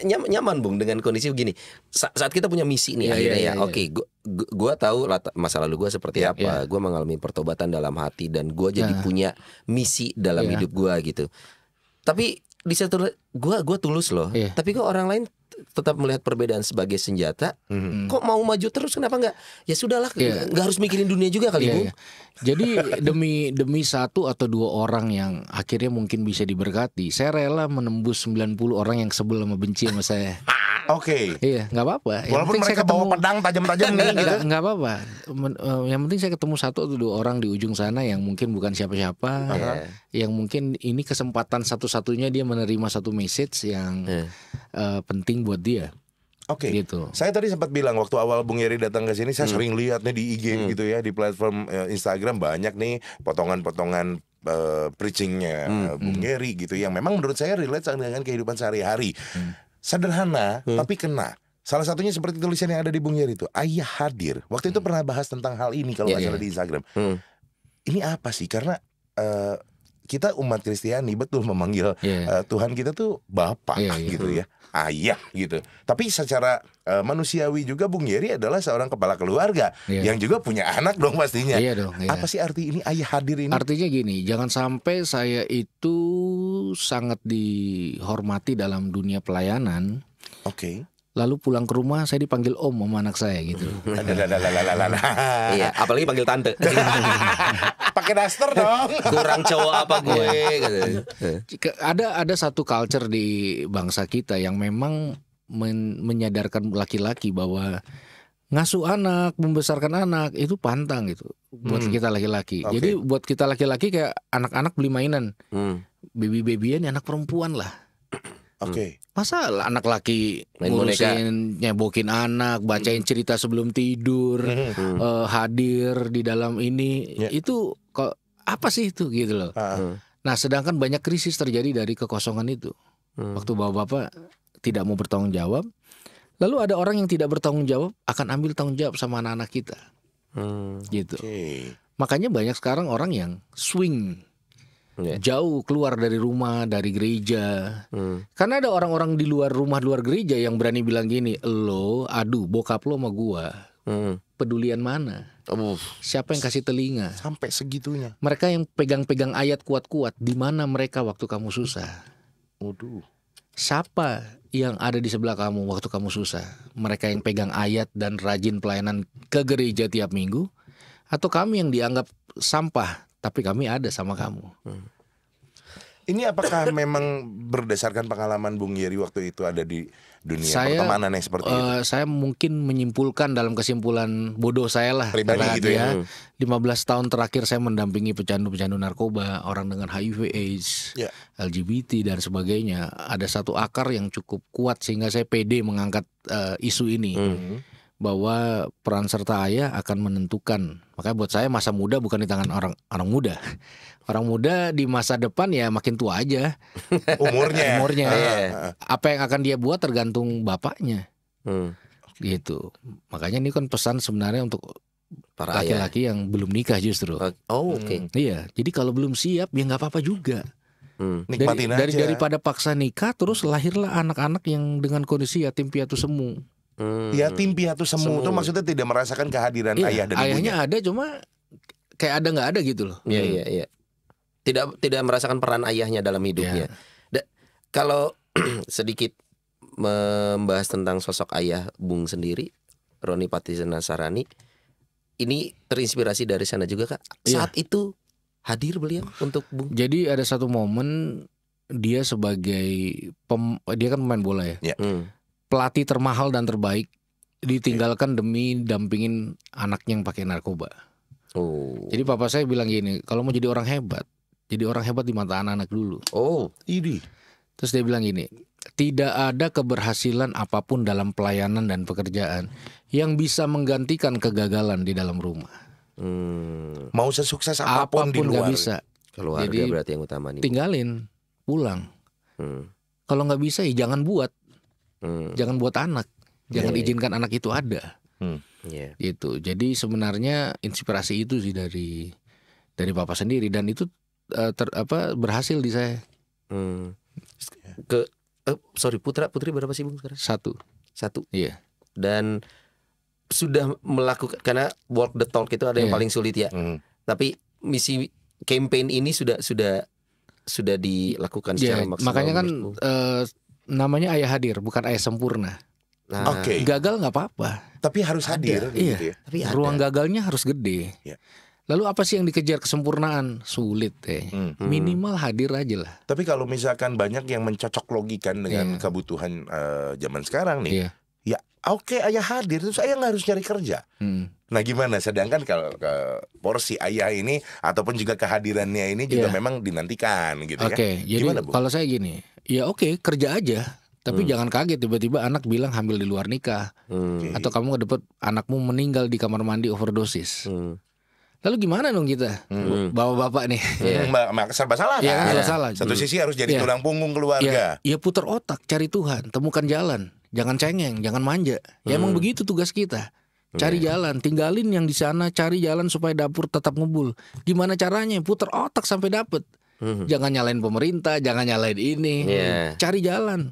Speaker 2: nyaman bung dengan kondisi begini saat kita punya misi nih akhirnya ya oke okay, tahu masa lalu gue seperti apa Gue mengalami pertobatan dalam hati dan gue jadi nah. punya misi dalam hidup gue gitu tapi di satu gue gue tulus loh yeah. tapi kok orang lain tetap melihat perbedaan sebagai
Speaker 4: senjata. Hmm.
Speaker 2: Kok mau maju terus kenapa nggak? Ya sudahlah, iya. nggak yeah. harus
Speaker 4: mikirin dunia juga kali yeah, bu. Yeah. Jadi demi demi satu atau dua orang yang akhirnya mungkin bisa diberkati, saya rela menembus 90 orang yang sebelumnya membenci benci sama saya. Oke. Okay. Iya, nggak apa-apa. Walaupun mereka ketemu, bawa
Speaker 1: pedang tajam-tajam nih gitu.
Speaker 4: Nggak apa-apa. Eh, yang penting saya ketemu satu atau dua orang di ujung sana yang mungkin bukan siapa-siapa, uh -huh. Ya. yang mungkin ini kesempatan satu-satunya dia menerima satu message yang uh. Uh, penting buat dia. Oke. Okay. Gitu.
Speaker 1: Saya tadi sempat bilang waktu awal Bung Yeri datang ke sini, saya hmm. sering lihatnya di IG hmm. gitu ya, di platform eh, Instagram banyak nih potongan-potongan uh, preachingnya hmm. Bung hmm. Yeri gitu yang memang menurut saya relate dengan kehidupan sehari-hari. Hmm sederhana hmm. tapi kena. Salah satunya seperti tulisan yang ada di Bung Yer itu, ayah hadir. Waktu itu hmm. pernah bahas tentang hal ini kalau yeah, nggak iya. salah yeah. di Instagram. Hmm. Ini apa sih? Karena uh, kita umat Kristiani betul memanggil yeah. Iya. uh, Tuhan kita tuh Bapak yeah, yeah. gitu ya ayah gitu. Tapi secara uh, manusiawi juga Bung Yeri adalah seorang kepala keluarga yeah. yang juga punya anak dong pastinya. yeah, dong. Yeah.
Speaker 4: Apa sih arti ini ayah hadir ini? Artinya gini, jangan sampai saya itu sangat dihormati dalam dunia pelayanan. Oke. Okay lalu pulang ke rumah saya dipanggil om sama anak saya gitu. iya, apalagi panggil tante.
Speaker 1: Pakai daster dong. Kurang cowok apa gue gitu.
Speaker 4: Ada ada satu culture di bangsa kita yang memang men menyadarkan laki-laki bahwa ngasuh anak, membesarkan anak itu pantang gitu buat hmm. kita laki-laki. Okay. Jadi buat kita laki-laki kayak anak-anak beli mainan. Hmm. Baby-babyan anak perempuan lah Hmm. Oke. Okay. Masa anak laki Main ngurusin, boneka. nyebokin anak, bacain hmm. cerita sebelum tidur, hmm. uh, hadir di dalam ini, yeah. itu kok apa sih itu gitu loh. Uh. Nah, sedangkan banyak krisis terjadi dari kekosongan itu. Hmm. Waktu bapak-bapak tidak mau bertanggung jawab, lalu ada orang yang tidak bertanggung jawab akan ambil tanggung jawab sama anak-anak kita. Hmm. Gitu. Okay. Makanya banyak sekarang orang yang swing yeah. jauh keluar dari rumah, dari gereja. Hmm. Karena ada orang-orang di luar rumah, luar gereja yang berani bilang gini, lo, aduh, bokap lo sama gua, hmm. pedulian mana? Oh. Siapa yang kasih telinga?
Speaker 1: Sampai segitunya.
Speaker 4: Mereka yang pegang-pegang ayat kuat-kuat, di mana mereka waktu kamu susah? Waduh. Siapa yang ada di sebelah kamu waktu kamu susah? Mereka yang pegang ayat dan rajin pelayanan ke gereja tiap minggu, atau kami yang dianggap sampah tapi kami ada sama kamu. Hmm.
Speaker 1: Ini apakah memang berdasarkan pengalaman Bung Yeri waktu itu ada di dunia saya, pertemanan yang seperti uh, itu? Eh, saya
Speaker 4: mungkin menyimpulkan dalam kesimpulan bodoh saya lah. Pribadi gitu ya. 15 tahun terakhir saya mendampingi pecandu-pecandu narkoba, orang dengan HIV AIDS, yeah. LGBT dan sebagainya. Ada satu akar yang cukup kuat sehingga saya pede mengangkat uh, isu ini. Mm -hmm bahwa peran serta ayah akan menentukan. Makanya buat saya masa muda bukan di tangan orang orang muda. Orang muda di masa depan ya makin tua aja. Umurnya. Umurnya. Ya. Apa yang akan dia buat tergantung bapaknya. Hmm. Gitu. Makanya ini kan pesan sebenarnya untuk para laki-laki yang belum nikah justru. Oh, oh hmm. oke. Okay. Hmm. Iya. Jadi kalau belum siap ya nggak apa-apa juga. Hmm. Nikmatin dari, aja. Dari, daripada paksa nikah terus lahirlah anak-anak yang dengan kondisi yatim piatu semu.
Speaker 1: Ya, hmm. timpi piatu semu, itu maksudnya tidak merasakan kehadiran iya, ayah dan ayahnya
Speaker 4: ibunya. ada cuma kayak ada nggak ada gitu loh. Iya ya, iya
Speaker 2: iya. Tidak tidak merasakan peran ayahnya dalam hidupnya. ya. kalau sedikit membahas tentang sosok ayah Bung sendiri, Roni Patisena Sarani, ini terinspirasi dari sana juga kak. Iya. Saat
Speaker 4: ya. itu hadir beliau untuk Bung. Jadi ada satu momen dia sebagai pem, dia kan pemain bola ya. Yeah. Hmm pelatih termahal dan terbaik ditinggalkan demi dampingin anaknya yang pakai narkoba. Oh. Jadi papa saya bilang gini, kalau mau jadi orang hebat, jadi orang hebat di mata anak-anak dulu. Oh, ini. Terus dia bilang gini, tidak ada keberhasilan apapun dalam pelayanan dan pekerjaan yang bisa menggantikan kegagalan di dalam rumah. Hmm. Mau sesukses apapun, apapun di luar. Gak bisa. Keluarga Jadi, berarti yang utama nih. Tinggalin, pulang. Hmm. Kalau nggak bisa, ya jangan buat. Hmm. Jangan buat anak, jangan yeah, iya. izinkan yeah. anak itu ada. Hmm. Yeah. Gitu. Jadi sebenarnya inspirasi itu sih dari dari bapak sendiri dan itu uh, ter, apa berhasil di saya. Hmm. Iya. Ke uh, sorry putra putri berapa sih bung sekarang? Satu. Satu. Iya. Yeah. Dan
Speaker 2: sudah melakukan karena walk the talk itu ada yang iya. paling sulit ya. Mm. Tapi misi campaign ini sudah sudah sudah dilakukan secara yeah, maksimal. Makanya kan
Speaker 4: uh, namanya ayah hadir, bukan ayah sempurna. Nah, okay. gagal nggak apa-apa. Tapi harus hadir. Ada, gitu iya. Gitu ya. Tapi ada. Ruang gagalnya harus gede. Ya. Lalu apa sih
Speaker 1: yang dikejar kesempurnaan? Sulit ya. Hmm. Minimal hadir aja lah. Tapi kalau misalkan banyak yang mencocok logikan dengan yeah. kebutuhan uh, zaman sekarang nih, yeah. Oke, okay, ayah hadir, terus ayah nggak harus nyari kerja. Hmm. Nah gimana? Sedangkan kalau ke porsi ayah ini ataupun juga kehadirannya ini juga yeah. memang dinantikan gitu okay, ya. Oke, jadi gimana, Bu? kalau
Speaker 4: saya gini, ya oke okay, kerja aja. Tapi hmm. jangan kaget tiba-tiba anak bilang hamil di luar nikah hmm. atau kamu dapat anakmu meninggal di kamar mandi overdosis. Hmm. Lalu gimana dong kita hmm. bapak-bapak nih? Hmm, ya.
Speaker 1: serba salah kan? Ya, serba salah. Satu sisi harus jadi ya. tulang punggung iya. keluarga. Iya
Speaker 4: ya putar otak, cari Tuhan, temukan jalan jangan cengeng, jangan manja. Ya hmm. emang begitu tugas kita. Cari yeah. jalan, tinggalin yang di sana, cari jalan supaya dapur tetap ngebul. Gimana caranya? Putar otak sampai dapet. Hmm. Jangan nyalain pemerintah, jangan nyalain ini. Yeah. Cari jalan.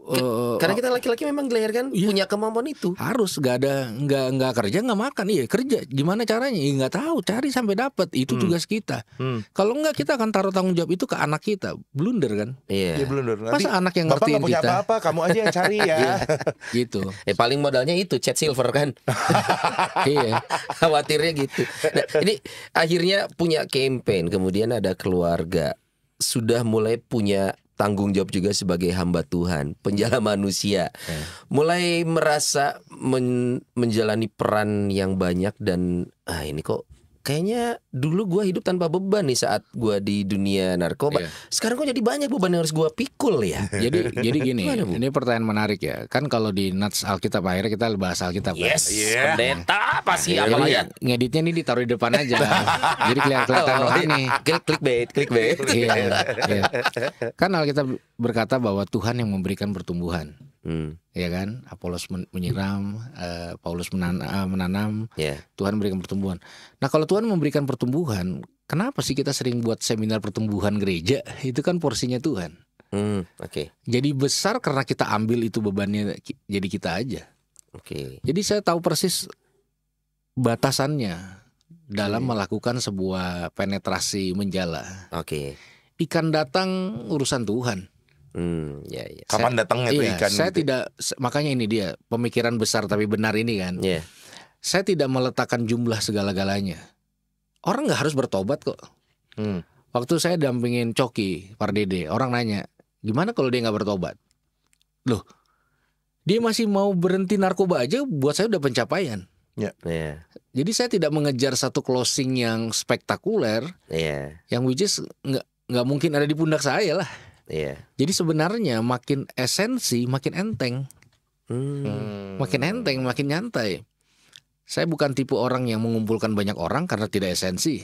Speaker 4: Uh, Karena eh, kita
Speaker 2: laki-laki memang dilahirkan
Speaker 4: iya, punya kemampuan itu. Harus, nggak ada, nggak nggak kerja nggak makan, iya kerja. Gimana caranya? Iya nggak tahu. Cari sampai dapat. Itu hmm. tugas kita. Hmm. Kalau nggak kita akan taruh tanggung jawab itu ke anak kita, blunder kan?
Speaker 2: Iya. Yeah. blunder. Nanti Pas anak yang bapak ngertiin punya kita. apa-apa, kamu aja yang cari ya. Iya, gitu. Eh paling modalnya itu chat silver kan? iya. Khawatirnya gitu. Nah, ini akhirnya punya campaign, kemudian ada keluarga sudah mulai punya tanggung jawab juga sebagai hamba Tuhan, penjala hmm. manusia. Hmm. Mulai merasa men menjalani peran yang banyak dan ah ini kok kayaknya dulu gue hidup tanpa beban nih saat gue di dunia narkoba. Yeah. Sekarang kok jadi banyak beban yang harus gue pikul ya. jadi jadi gini, Gimana,
Speaker 4: ini pertanyaan menarik ya. Kan kalau di nats Alkitab akhirnya kita bahas Alkitab. Kan? Yes, yeah. Iya. apa pasti nah, apalagi ya. ngeditnya ini ditaruh di depan aja. jadi kelihatan oh, iya. rohani. Klik klik bait, klik bait. yeah. Iya. Kan Alkitab berkata bahwa Tuhan yang memberikan pertumbuhan. Hmm. Ya kan? Apolos men menyiram, uh, Paulus menan uh, menanam, yeah. Tuhan memberikan pertumbuhan. Nah, kalau Tuhan memberikan pertumbuhan, kenapa sih kita sering buat seminar pertumbuhan gereja? Itu kan porsinya Tuhan. Hmm, oke. Okay. Jadi besar karena kita ambil itu bebannya jadi kita aja. Oke. Okay. Jadi saya tahu persis batasannya dalam melakukan sebuah penetrasi menjala. Oke. Okay. Ikan datang urusan Tuhan. Hmm, ya, ya. Kapan datang datangnya iya, ikan? Saya gitu? tidak makanya ini dia pemikiran besar tapi benar ini kan. Yeah. Saya tidak meletakkan jumlah segala-galanya. Orang nggak harus bertobat kok. Hmm. Waktu saya dampingin Coki Pardede, orang nanya gimana kalau dia nggak bertobat? Loh, dia masih mau berhenti narkoba aja buat saya udah pencapaian. Yeah. Yeah. Jadi saya tidak mengejar satu closing yang spektakuler, yeah. yang which is nggak nggak mungkin ada di pundak saya lah. Iya. Jadi sebenarnya makin esensi makin enteng. Hmm. Makin enteng, makin nyantai. Saya bukan tipe orang yang mengumpulkan banyak orang karena tidak esensi.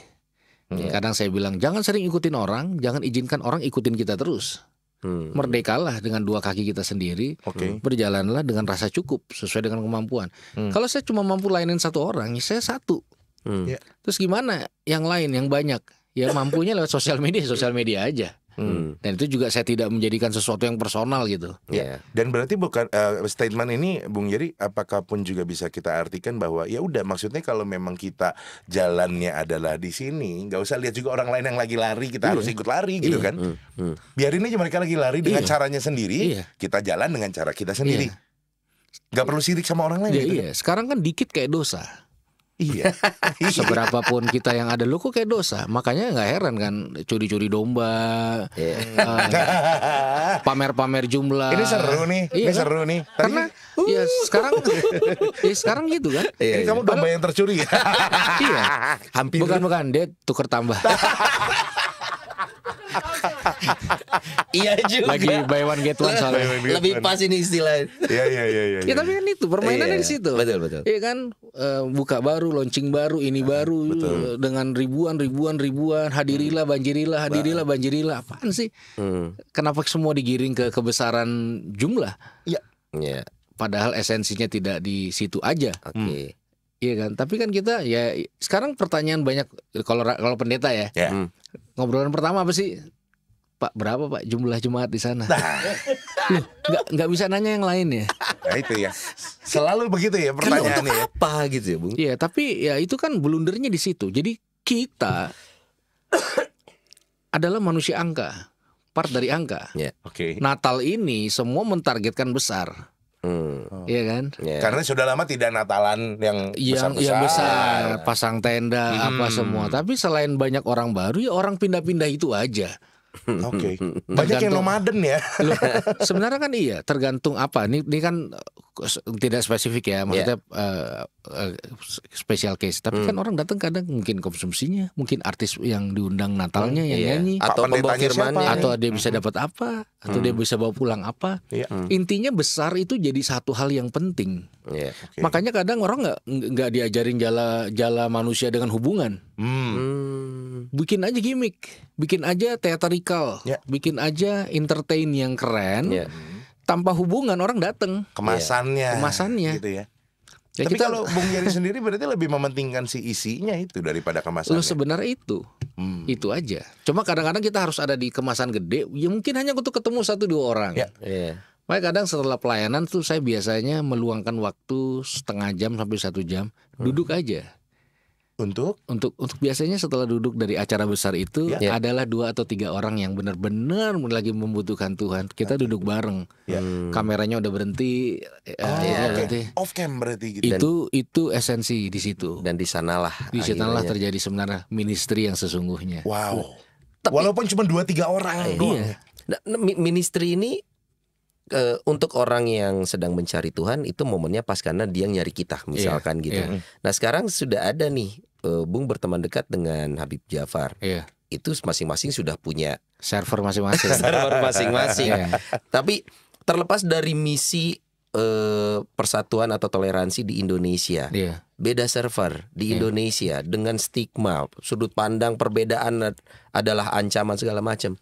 Speaker 4: Hmm. Kadang saya bilang jangan sering ikutin orang, jangan izinkan orang ikutin kita terus. Hmm. Merdekalah dengan dua kaki kita sendiri. Okay. Berjalanlah dengan rasa cukup sesuai dengan kemampuan. Hmm. Kalau saya cuma mampu lainin satu orang, ya saya satu. Hmm. Iya. Terus gimana yang lain yang banyak? Ya mampunya lewat sosial media, sosial media aja. Hmm. hmm. Dan itu juga saya tidak
Speaker 1: menjadikan sesuatu yang personal gitu. Iya. Ya. Yeah. Dan berarti bukan uh, statement ini Bung Yeri apakah pun juga bisa kita artikan bahwa ya udah maksudnya kalau memang kita jalannya adalah di sini, nggak usah lihat juga orang lain yang lagi lari, kita yeah. harus ikut lari gitu iya. kan. Mm. Mm. Biarin aja mereka lagi lari dengan yeah. caranya sendiri, yeah. kita jalan dengan cara kita sendiri. Yeah. Gak perlu sirik sama orang lain yeah, gitu. Kan? Iya, sekarang kan dikit kayak dosa. Iya. iya. seberapa pun kita yang ada lu
Speaker 4: kok kayak dosa. Makanya nggak heran kan curi-curi domba. pamer iya. eh, Pamer-pamer uh, jumlah. Ini seru nih. Iya, ini kan? seru nih. Tadi, Karena
Speaker 1: iya, uh. ya sekarang ya sekarang gitu kan. ini iya. kamu domba Padahal, yang tercuri. Ya? iya.
Speaker 4: Hampir. Bukan bukan dia tuker tambah. iya juga. Lagi buy one get one soalnya. Lebih one. pas ini istilahnya. Iya iya iya Ya iya. tapi kan itu permainannya
Speaker 2: iya, di situ. Betul betul. Iya
Speaker 4: kan eh, buka baru, launching baru, ini ah, baru betul. dengan ribuan ribuan ribuan hadirilah hmm. banjirilah hadirilah banjirilah apaan sih? Hmm. Kenapa semua digiring ke kebesaran jumlah? Iya. Iya. Padahal esensinya tidak di situ aja. Oke. Okay. Hmm Iya kan, tapi kan kita ya sekarang pertanyaan banyak kalau kalau pendeta ya. Yeah. Hmm. Ngobrolan pertama apa sih? Pak berapa pak jumlah jemaat di sana? Enggak nah. nggak nggak bisa nanya yang lain ya? Nah, itu ya. Selalu
Speaker 1: begitu ya pertanyaannya. Kan apa gitu ya, Bung?
Speaker 4: Iya, tapi ya itu kan blundernya di situ. Jadi kita adalah manusia angka, part dari angka. Yeah. Oke. Okay. Natal ini semua mentargetkan besar. Hmm. Iya kan? Yeah. Karena
Speaker 1: sudah lama tidak Natalan yang iya, besar-besar. Yang, besar, iya. pasang
Speaker 4: tenda hmm. apa semua. Tapi selain banyak orang baru ya orang pindah-pindah itu aja. Oke. Okay. Banyak yang nomaden ya. Loh, sebenarnya kan iya, tergantung apa. Ini ini kan eh, tidak spesifik ya. Maksudnya yeah. Iya. uh, Eh, special case. Tapi hmm. kan orang datang kadang mungkin konsumsinya, mungkin artis yang diundang Natalnya hmm, yang iya. nyanyi, atau pembawa firmannya, atau dia bisa hmm. dapat apa, atau hmm. dia bisa bawa pulang apa. Yeah. Hmm. Intinya besar itu jadi satu hal yang penting. Yeah. Okay. Makanya kadang orang nggak nggak diajarin jala jala manusia dengan hubungan. Hmm. hmm. Bikin aja gimmick, bikin aja teatrikal, yeah. bikin aja entertain yang keren. Yeah hmm. tanpa hubungan orang datang kemasannya iya. kemasannya gitu ya Ya Tapi kita... kalau Bung
Speaker 1: Yeri sendiri berarti lebih mementingkan
Speaker 4: si isinya itu daripada kemasan. Lo sebenarnya itu, hmm. itu aja. Cuma kadang-kadang kita harus ada di kemasan gede. Ya mungkin hanya untuk ketemu satu dua orang. Ya. Yeah. Makanya kadang setelah pelayanan tuh saya biasanya meluangkan waktu setengah jam sampai satu jam hmm. duduk aja. Untuk? Untuk untuk biasanya setelah duduk dari acara besar itu ya. ya. adalah dua atau tiga orang yang benar-benar lagi membutuhkan Tuhan. Kita duduk bareng, ya. Hmm. kameranya udah berhenti, oh, eh, ya, okay. off cam berarti gitu. Itu dan, itu esensi di situ. Dan di sanalah di sanalah ya. terjadi sebenarnya ministry yang sesungguhnya. Wow.
Speaker 1: Tapi, Walaupun cuma dua tiga orang iya. Ya.
Speaker 4: Nah, nah
Speaker 2: ministry ini uh, untuk orang yang sedang mencari Tuhan itu momennya pas karena dia nyari kita iya. misalkan yeah, gitu. Yeah. Nah sekarang sudah ada nih uh, Bung berteman dekat dengan Habib Jafar. Iya. Itu masing-masing sudah punya server masing-masing. server masing-masing. iya. Tapi terlepas dari misi eh, persatuan atau toleransi di Indonesia. Yeah. Beda server di yeah. Indonesia dengan stigma, sudut pandang perbedaan adalah ancaman segala macam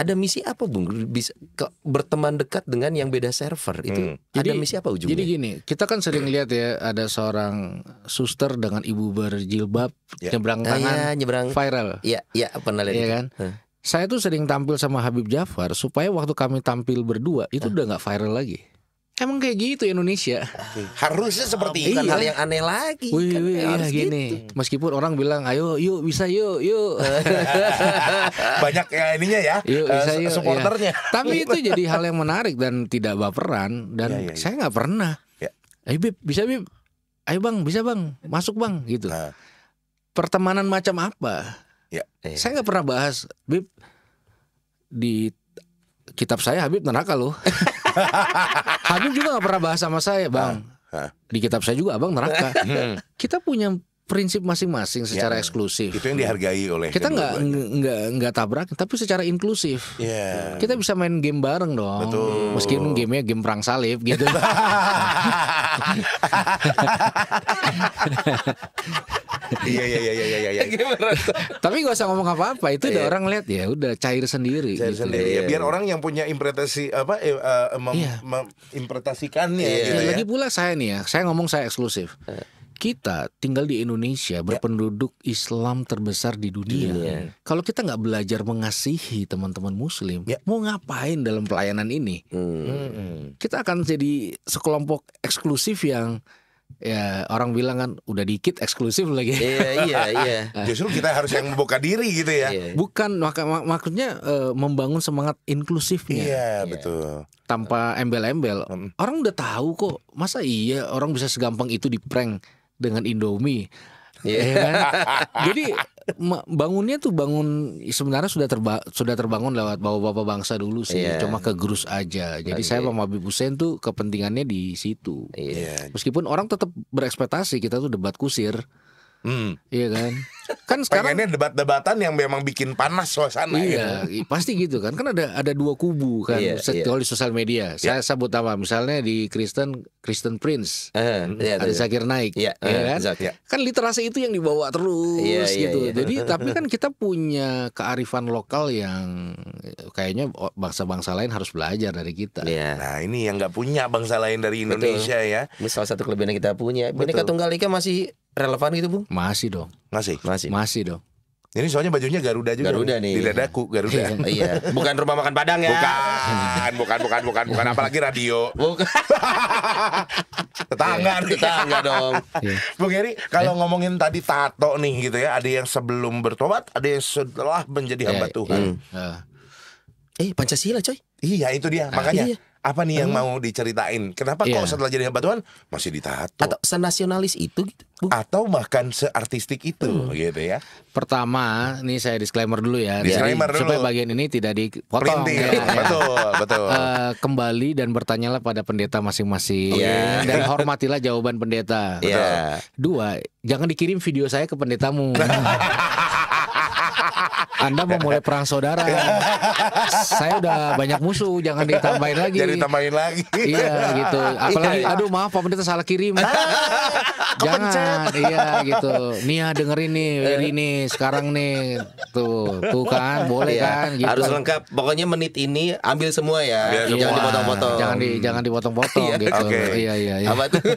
Speaker 2: ada misi apa Bung bisa ke, berteman dekat dengan yang beda server itu hmm. ada misi apa ujungnya? Jadi gini,
Speaker 4: kita kan sering lihat ya ada seorang suster dengan ibu berjilbab yeah. nyebrang ah, tangan ah, ya, nyebrang, viral. Iya, iya pernah lihat. ya kan? Huh. Saya tuh sering tampil sama Habib Jafar supaya waktu kami tampil berdua itu huh. udah nggak viral lagi. Emang kayak gitu Indonesia. Harusnya seperti oh, bukan iya. hal yang aneh
Speaker 1: lagi. Wih, kan, wih, ya, iya, gini.
Speaker 4: Gitu. Meskipun orang bilang, ayo, yuk bisa, yuk, yuk. Banyak
Speaker 1: ya ininya ya. Yuk, eh,
Speaker 4: bisa, yuk, iya. supporternya. Ya. Tapi itu jadi hal yang menarik dan tidak baperan. Dan ya, ya, ya. saya nggak pernah. Ya. Ayo, Bib, bisa, Bib. Ayo, Bang, bisa, Bang. Masuk, Bang. Gitu. Nah. Pertemanan macam apa? Ya. Saya nggak pernah bahas, Bib. Di kitab saya Habib neraka loh. Habib juga gak pernah bahas sama saya, Bang. Di kitab saya juga abang neraka. Hmm. Kita punya prinsip masing-masing secara ya,
Speaker 1: eksklusif. Itu yang dihargai oleh kita nggak
Speaker 4: nggak nggak tabrak, tapi secara inklusif. Yeah. Kita bisa main game bareng dong. Betul. Meskipun gamenya game perang salib gitu.
Speaker 1: Iya iya iya iya iya.
Speaker 4: iya. Tapi gak usah ngomong apa-apa, itu udah iya. orang lihat ya, udah cair sendiri. Cair gitu. sendiri. Ya, biar
Speaker 1: orang yang punya interpretasi apa eh, uh, mem, iya. mem, interpretasikannya. Gitu, ya. Lagi pula
Speaker 4: saya nih ya, saya ngomong saya eksklusif. Eh kita tinggal di Indonesia ya. berpenduduk Islam terbesar di dunia. Ya. Kalau kita nggak belajar mengasihi teman-teman Muslim, ya. mau ngapain dalam pelayanan ini? Hmm. hmm. Kita akan jadi sekelompok eksklusif yang ya orang bilang kan udah dikit eksklusif lagi. Iya iya iya. Justru
Speaker 1: kita harus yang membuka diri gitu ya. Iya.
Speaker 4: Bukan makanya mak maksudnya uh, membangun semangat inklusifnya. Iya
Speaker 1: betul.
Speaker 4: Tanpa embel-embel. Hmm. Orang udah tahu kok. Masa iya orang bisa segampang itu di prank? dengan Indomie. Yeah. Ya iya kan? Jadi bangunnya tuh bangun sebenarnya sudah terba sudah terbangun lewat bapak-bapak bangsa dulu sih, yeah. cuma ke gerus aja. Jadi okay. saya iya. sama Habib Hussein tuh kepentingannya di situ. Yeah. Meskipun orang tetap berekspektasi kita tuh debat kusir, Hmm. Iya kan?
Speaker 1: Kan sekarang ini debat-debatan yang memang bikin panas suasana Iya, gitu.
Speaker 4: pasti gitu kan. Kan ada ada dua kubu kan iya, di iya. sosial media. Iya. Saya sebut apa? Misalnya di Kristen Kristen Prince. Uh, iya, hmm, iya ada iya. Zakir Naik, iya, iya eh, kan? Iya. Kan literasi itu yang dibawa terus iya, iya gitu. Jadi tapi kan kita punya kearifan lokal yang eh, kayaknya bangsa-bangsa lain harus belajar dari kita. Iya. Nah, ini yang nggak punya bangsa lain dari Indonesia Betul. ya.
Speaker 2: Ini salah satu kelebihan yang kita punya. Betul. Bineka Ika masih relevan gitu bung? Masih
Speaker 1: dong. Masih. Masih. Masih dong. Ini soalnya bajunya Garuda juga. Garuda nih. Di dadaku Garuda. iya. Bukan rumah makan Padang ya. Bukan, bukan, bukan, bukan, bukan. Apalagi radio. Bukan. Tetangga nih. Tetangga dong. Iya. Bung Eri, kalau eh? ngomongin tadi tato nih gitu ya, ada yang sebelum bertobat, ada yang setelah menjadi hamba iya, Tuhan. Iya. Eh, Pancasila coy. Iya, itu dia. Nah, makanya. Iya apa nih yang hmm. mau diceritain? Kenapa yeah. kok iya. setelah jadi hamba Tuhan masih ditato? Atau senasionalis itu gitu. Bu. Atau bahkan seartistik itu hmm. gitu ya.
Speaker 4: Pertama, ini saya disclaimer dulu ya. Disclaimer dulu. Supaya bagian ini tidak dipotong. Ya, ya. betul, betul. Uh, kembali dan bertanyalah pada pendeta masing-masing yeah. Oh, iya. dan hormatilah jawaban pendeta. Yeah. Dua, jangan dikirim video saya ke pendetamu. Anda mau mulai perang saudara. Saya udah banyak musuh, jangan ditambahin lagi. Jangan ditambahin lagi. Iya gitu. Apalagi, iya, iya. aduh maaf pemerintah salah kirim. Ah, jangan, iya gitu. Nia ah, dengerin nih, ini eh. nih, sekarang nih, tuh, tuh kan, boleh iya. kan. Gitu. Harus lengkap. Pokoknya menit
Speaker 2: ini ambil semua ya, Biar jangan dipotong-potong. Jangan di,
Speaker 4: jangan dipotong-potong iya, gitu. Okay. Iya iya. iya. Apa tuh?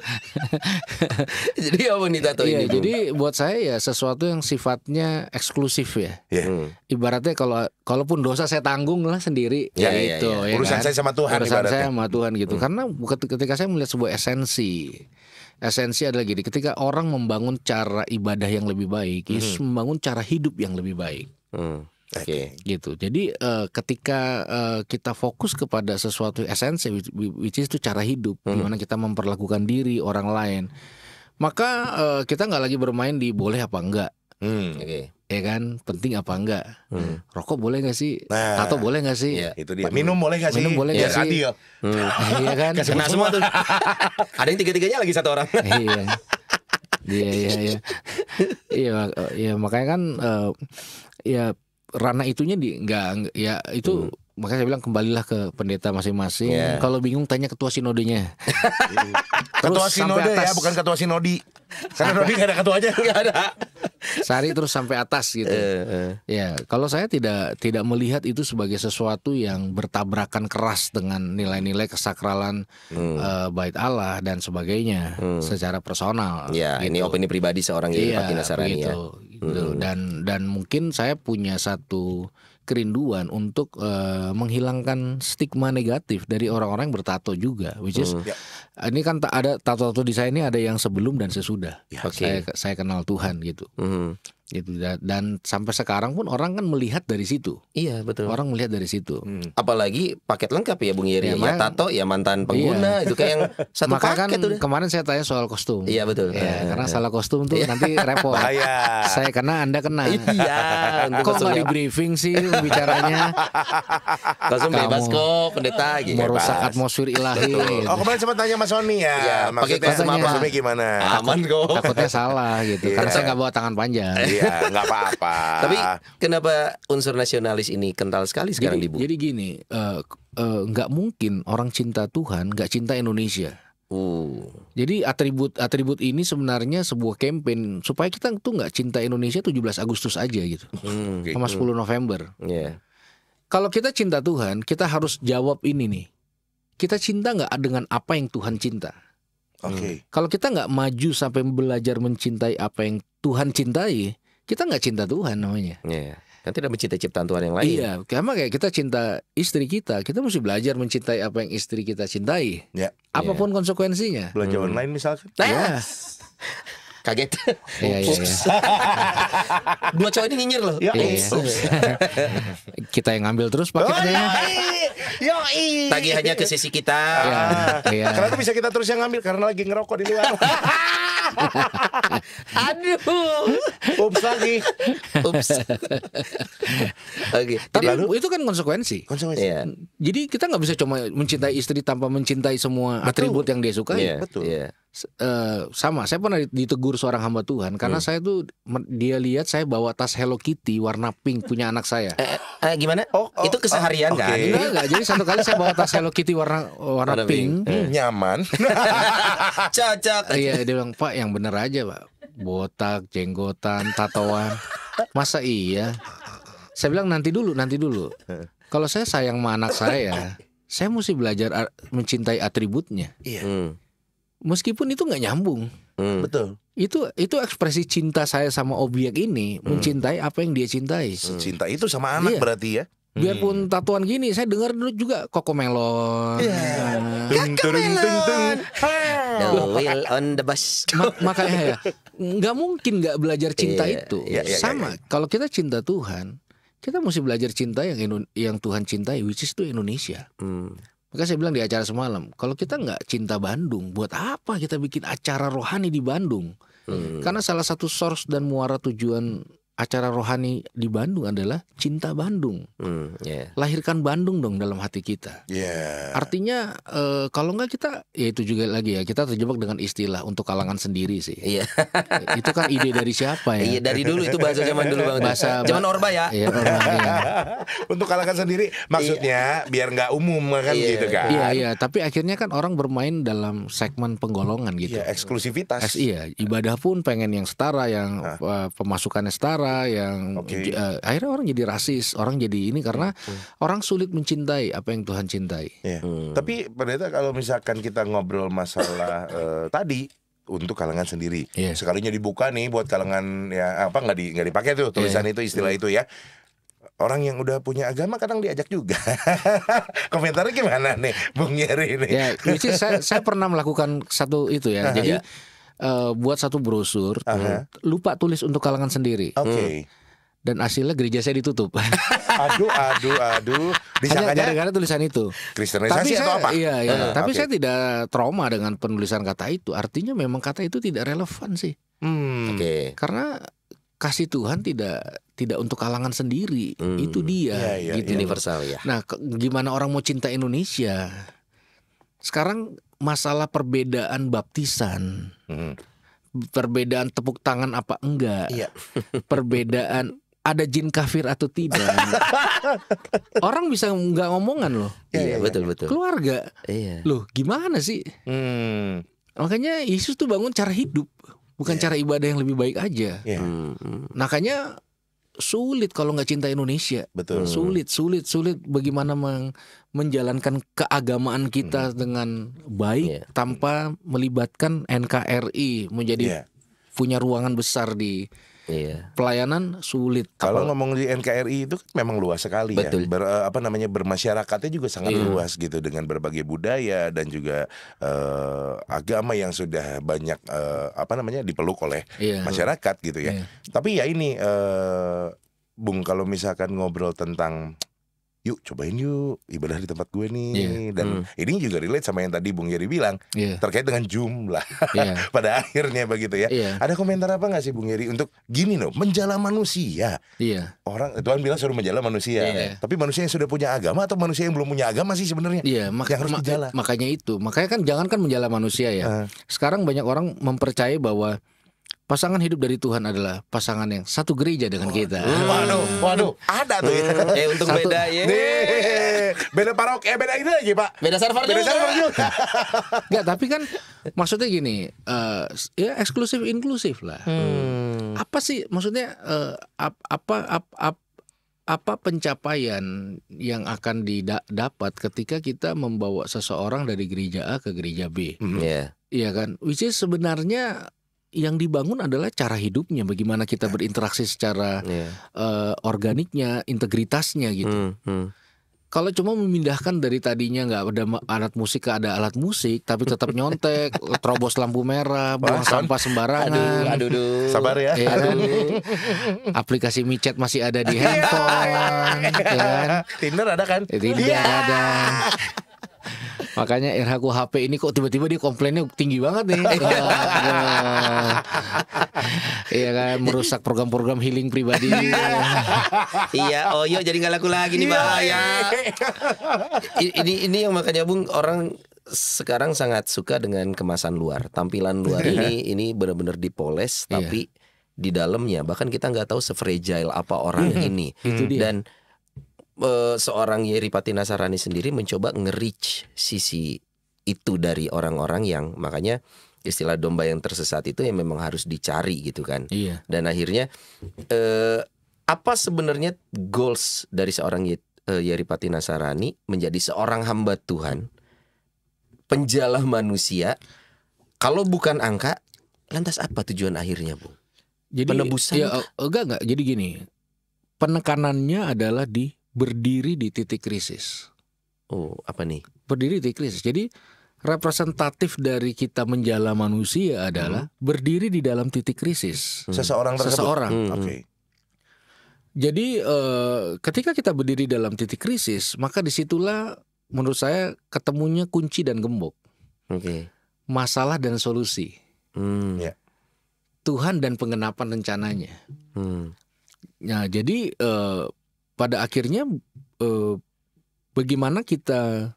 Speaker 4: jadi apa nih tato iya, ini? Jadi buat saya ya sesuatu yang sifatnya eksklusif ya. Yeah. Hmm ibaratnya kalau kalaupun dosa saya tanggung lah sendiri ya, ya itu iya, gitu, ya, ya. urusan kan? saya sama Tuhan urusan ibaratnya. saya sama Tuhan gitu hmm. karena ketika saya melihat sebuah esensi esensi adalah gini ketika orang membangun cara ibadah yang lebih baik hmm. Yesus membangun cara hidup yang lebih baik hmm. Oke, okay. Gitu. gitu. Jadi uh, ketika uh, kita fokus kepada sesuatu esensi, which, is itu cara hidup, hmm. gimana kita memperlakukan diri orang lain, maka uh, kita nggak lagi bermain di boleh apa enggak. Hmm, Oke. Okay ya kan penting apa enggak hmm. rokok boleh nggak sih nah, atau boleh nggak sih ya, itu dia minum boleh nggak sih minum boleh iya, nggak ya, sih Hmm. iya kan kena semua tuh ada yang tiga tiganya lagi satu orang iya iya iya iya iya ya, makanya kan uh, ya ranah itunya di enggak ya itu hmm makanya saya bilang kembalilah ke pendeta masing-masing. Yeah. Kalau bingung tanya ketua sinodenya.
Speaker 1: ketua sinode ya, bukan ketua sinodi. Karena nodi nggak ada ketuanya, nggak ada.
Speaker 4: Sari terus sampai atas gitu. Uh, uh. Ya, kalau saya tidak tidak melihat itu sebagai sesuatu yang bertabrakan keras dengan nilai-nilai kesakralan hmm. uh, bait Allah dan sebagainya hmm. secara personal.
Speaker 2: Ya, gitu. ini opini pribadi seorang Yai ya, Kinasarani gitu, ya.
Speaker 4: Gitu. Hmm. Dan dan mungkin saya punya satu kerinduan untuk uh, menghilangkan stigma negatif dari orang-orang yang bertato juga which is hmm. Ya. ini kan ada tato-tato di saya ini ada yang sebelum dan sesudah yeah, okay. saya saya kenal Tuhan gitu hmm gitu dan sampai sekarang pun orang kan melihat dari situ iya betul orang melihat dari situ hmm.
Speaker 2: apalagi paket lengkap ya bung Yeri ya, ya tato ya mantan iya. pengguna iya. itu kayak yang
Speaker 4: satu Maka paket kan udah. kemarin saya tanya soal kostum iya betul ya, karena eh. salah kostum tuh iya. nanti repot Bahaya. saya karena anda kena iya kok nggak di briefing sih bicaranya kostum bebas kok
Speaker 1: pendeta gitu ya, merusak
Speaker 4: atmosfer ilahi gitu. oh
Speaker 1: kemarin sempat tanya mas Sony ya, ya pakai kostum apa gimana aman
Speaker 4: kok takutnya salah gitu karena iya. saya nggak bawa tangan panjang ya nggak apa-apa.
Speaker 2: Tapi kenapa unsur nasionalis ini kental sekali sekarang jadi, di Bu?
Speaker 4: Jadi gini, eh, eh, nggak uh, uh, mungkin orang cinta Tuhan nggak cinta Indonesia. Uh. Jadi atribut atribut ini sebenarnya sebuah campaign supaya kita tuh nggak cinta Indonesia 17 Agustus aja gitu, hmm, gitu. sama gitu. 10 November. Yeah. Kalau kita cinta Tuhan, kita harus jawab ini nih. Kita cinta nggak dengan apa yang Tuhan cinta? Oke. Okay. Kalau kita nggak maju sampai belajar mencintai apa yang Tuhan cintai, kita nggak cinta Tuhan namanya.
Speaker 2: Iya, iya. Kan tidak mencintai ciptaan Tuhan yang lain. Iya,
Speaker 4: sama kayak kita cinta istri kita, kita mesti belajar mencintai apa yang istri kita cintai. Ya. Apapun ya. konsekuensinya. Belajar hmm. online
Speaker 2: misalkan. Nah. Ya. Kaget. Iya, iya, iya. Dua cowok ini nyinyir loh. Ya, iya.
Speaker 4: kita yang ngambil terus paketnya.
Speaker 1: Oh, Yo, tagihannya hanya ke
Speaker 4: sisi kita. Iya, iya.
Speaker 1: Karena itu bisa kita terus yang ngambil karena lagi ngerokok di luar. Aduh. Ups lagi. Ups.
Speaker 4: Oke. Okay. Tapi itu kan konsekuensi. Konsekuensi. Yeah. Jadi kita nggak bisa cuma mencintai istri tanpa mencintai semua Betul. atribut yang dia suka. Yeah. Betul. Yeah uh, sama saya pernah ditegur seorang hamba Tuhan karena hmm. saya tuh dia lihat saya bawa tas Hello Kitty warna pink punya anak saya. Eh, eh, eh gimana? Oh, oh itu keseharian oh, okay. kan? Enggak, Jadi satu kali saya bawa tas Hello Kitty warna warna, pink, pink. Hmm, nyaman. Cocok. Iya, dia bilang, "Pak, yang bener aja, Pak. Botak, jenggotan, tatoan." Masa iya? Saya bilang nanti dulu, nanti dulu. Kalau saya sayang sama anak saya, saya mesti belajar mencintai atributnya. Iya. Hmm meskipun itu nggak nyambung. Hmm. Betul. Itu itu ekspresi cinta saya sama obyek ini, hmm. mencintai apa yang dia cintai. Hmm.
Speaker 1: Cinta itu sama anak iya. berarti ya.
Speaker 4: Biarpun hmm. tatuan gini, saya dengar dulu juga Koko Melon. Yeah. Iya. on the bus. Ma makanya ya, nggak mungkin nggak belajar cinta yeah. itu. Yeah, yeah, sama, yeah, yeah. kalau kita cinta Tuhan, kita mesti belajar cinta yang yang Tuhan cintai, which is itu Indonesia. Hmm. Maka saya bilang di acara semalam, kalau kita nggak cinta Bandung, buat apa kita bikin acara rohani di Bandung? Hmm. Karena salah satu source dan muara tujuan acara rohani di Bandung adalah cinta Bandung. Mm, yeah. Lahirkan Bandung dong dalam hati kita. Yeah. Artinya e, kalau nggak kita, ya itu juga lagi ya kita terjebak dengan istilah untuk kalangan sendiri sih. Yeah. itu kan ide dari siapa ya? Iya dari dulu itu bahasa zaman dulu bang. Bahasa zaman Orba ya. Iya, orba, ya.
Speaker 1: untuk kalangan sendiri maksudnya biar nggak umum kan iya. gitu kan. Iya
Speaker 4: iya. Tapi akhirnya kan orang bermain dalam segmen penggolongan gitu. Iya eksklusivitas. iya. Ibadah pun pengen yang setara, yang nah. uh, pemasukannya setara negara yang okay. uh, eh, akhirnya orang jadi rasis, orang jadi ini karena hmm. orang sulit mencintai apa yang Tuhan cintai. Yeah. Hmm. Tapi
Speaker 1: pendeta kalau misalkan kita ngobrol masalah uh, tadi untuk kalangan sendiri, yeah. sekalinya dibuka nih buat kalangan ya apa nggak di nggak dipakai tuh iya. tulisan yeah. itu istilah yeah. itu ya orang yang udah punya agama kadang diajak juga. Komentarnya gimana nih, Bung Yeri ini? Ya, saya,
Speaker 4: saya pernah melakukan satu itu ya. Jadi uh, buat satu brosur, uh -huh. lupa tulis untuk kalangan sendiri. Oke. Okay. Hmm dan hasilnya gereja saya ditutup.
Speaker 1: aduh, aduh, aduh. Hanya karena tulisan itu. Kristenisasi atau apa? Iya, iya. Uh, Tapi okay. saya
Speaker 4: tidak trauma dengan penulisan kata itu. Artinya memang kata itu tidak relevan sih. Hmm. Oke. Okay. Karena kasih Tuhan tidak tidak untuk kalangan sendiri. Hmm. Itu dia. Ya, ya, gitu. Iya. Universal ya. Nah, gimana orang mau cinta Indonesia? Sekarang masalah perbedaan baptisan, hmm. perbedaan tepuk tangan apa enggak, iya. perbedaan ada jin kafir atau tidak. Orang bisa nggak ngomongan loh.
Speaker 2: Iya iya, iya, iya betul betul. Keluarga. Iya.
Speaker 4: Loh, gimana sih? Hmm. Makanya Yesus tuh bangun cara hidup, bukan yeah. cara ibadah yang lebih baik aja.
Speaker 3: Yeah. Hmm.
Speaker 4: Makanya hmm. nah, sulit kalau nggak cinta Indonesia. Betul. Sulit, sulit, sulit bagaimana meng, menjalankan keagamaan kita hmm. dengan baik yeah. tanpa melibatkan NKRI menjadi yeah. punya ruangan besar di Iya. Pelayanan
Speaker 1: sulit. Kalau Apal ngomong di NKRI itu kan memang luas sekali ya. Betul. ya. Ber, eh, apa namanya bermasyarakatnya juga sangat iya. luas gitu dengan berbagai budaya dan juga uh, agama yang sudah banyak uh, apa namanya dipeluk oleh iya. masyarakat gitu ya. Iya. Tapi ya ini uh, Bung kalau misalkan ngobrol tentang yuk cobain yuk ibadah di tempat gue nih yeah. dan mm. ini juga relate sama yang tadi Bung Yeri bilang yeah. terkait dengan jumlah yeah. pada akhirnya begitu ya yeah. ada komentar apa nggak sih Bung Yeri untuk gini loh menjala manusia yeah. orang Tuhan bilang suruh menjala manusia yeah. tapi manusia yang sudah punya agama atau manusia yang belum punya agama sih sebenarnya yeah, mak- yang harus menjala makanya itu makanya kan jangan kan menjala manusia ya uh. sekarang
Speaker 4: banyak orang mempercayai bahwa pasangan hidup dari Tuhan adalah pasangan yang satu gereja dengan
Speaker 1: kita. Waduh, waduh, ada tuh. Ya. Eh untung satu, beda ya. Nih, beda parok, eh beda ini aja pak. Beda server beda juga. server juga.
Speaker 4: Enggak, tapi kan maksudnya gini, uh, ya eksklusif inklusif lah. Hmm. Apa sih maksudnya uh, ap, apa ap, ap, apa pencapaian yang akan didapat ketika kita membawa seseorang dari gereja A ke gereja B? Hmm. Yeah. Iya kan, which is sebenarnya yang dibangun adalah cara hidupnya, bagaimana kita berinteraksi secara yeah. Iya. uh, organiknya, integritasnya gitu. Hmm, hmm. Kalau cuma memindahkan dari tadinya nggak ada alat musik ke ada alat musik, tapi tetap nyontek, terobos lampu merah, buang sampah sembarangan. Aduh, aduh, aduh. sabar ya. ya aduh. Aplikasi micet masih ada di iya.
Speaker 1: handphone. Ya kan? Tinder ada kan?
Speaker 4: Tinder ya. ada. Iya. Makanya HP ini kok tiba-tiba dia komplainnya tinggi banget nih. Iya kan merusak program-program healing pribadi.
Speaker 2: iya, oh
Speaker 4: yuk jadi nggak laku lagi nih iya. bahaya.
Speaker 2: ini ini yang makanya Bung orang sekarang sangat suka dengan kemasan luar, tampilan luar ini ini benar-benar dipoles iya. tapi di dalamnya bahkan kita nggak tahu sefragile apa orang ini. Dan uh, seorang Yeri Patinasarani sendiri mencoba nge-reach sisi itu dari orang-orang yang makanya istilah domba yang tersesat itu yang memang harus dicari gitu kan. Iya. Dan akhirnya eh, apa sebenarnya goals dari seorang eh, Yeri Patinasarani menjadi seorang hamba Tuhan, penjalah manusia? Kalau bukan
Speaker 4: angka, lantas apa tujuan akhirnya, bu? Jadi penebusan ya, enggak enggak. Jadi gini, penekanannya adalah di berdiri di titik krisis. Oh, apa nih? Berdiri di titik krisis. Jadi representatif dari kita menjala manusia adalah hmm. berdiri di dalam titik krisis. Hmm. Seseorang tersebut. Seseorang. Hmm. Oke. Okay. Jadi eh, ketika kita berdiri dalam titik krisis, maka disitulah menurut saya ketemunya kunci dan gembok. Oke. Okay. Masalah dan solusi. Hmm. Yeah. Tuhan dan pengenapan rencananya. Hmm. Nah, jadi eh, pada akhirnya eh, bagaimana kita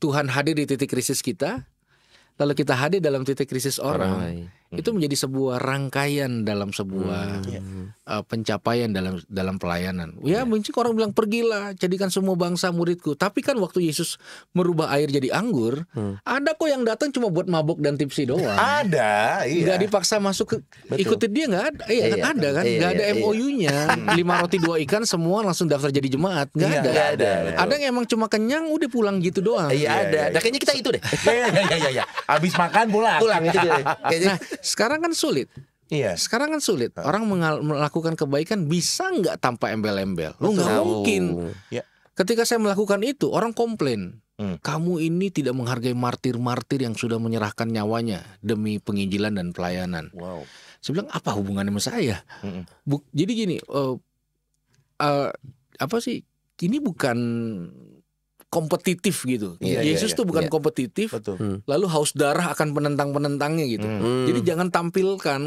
Speaker 4: Tuhan hadir di titik krisis kita, lalu kita hadir dalam titik krisis orang, orang itu menjadi sebuah rangkaian dalam sebuah hmm uh, pencapaian dalam dalam pelayanan. Ya, ya mungkin orang bilang pergilah, jadikan semua bangsa muridku. Tapi kan waktu Yesus merubah air jadi anggur, hmm. ada kok yang datang cuma buat mabok dan tipsi doang. Ada, iya. Gak dipaksa masuk ke Betul. ikutin dia nggak ada, iya, iya, ada kan, iya, gak ada iya, MOU-nya. Iya. Hmm. Lima roti dua ikan semua langsung daftar jadi jemaat, Gak iya, ada. Gak ada. Ada yang emang cuma kenyang udah pulang gitu doang. Iya, iya ada. Iya, iya. Nah,
Speaker 1: kayaknya kita itu deh. Iya, iya, iya, iya. Abis makan pulang. Pulang. Gitu, nah,
Speaker 4: sekarang kan sulit. Iya. Sekarang kan sulit. Orang melakukan kebaikan bisa nggak tanpa embel-embel? Lu nggak mungkin. Ya. Ketika saya melakukan itu, orang komplain. Hmm. Kamu ini tidak menghargai martir-martir yang sudah menyerahkan nyawanya demi penginjilan dan pelayanan. Wow. Saya bilang apa hubungannya sama saya? Hmm. jadi gini, uh, uh, apa sih? Ini bukan kompetitif gitu. Yeah, iya, Yesus yeah, tuh bukan yeah. kompetitif. Betul. Hmm. Lalu haus darah akan penentang-penentangnya gitu. Hmm. Jadi jangan tampilkan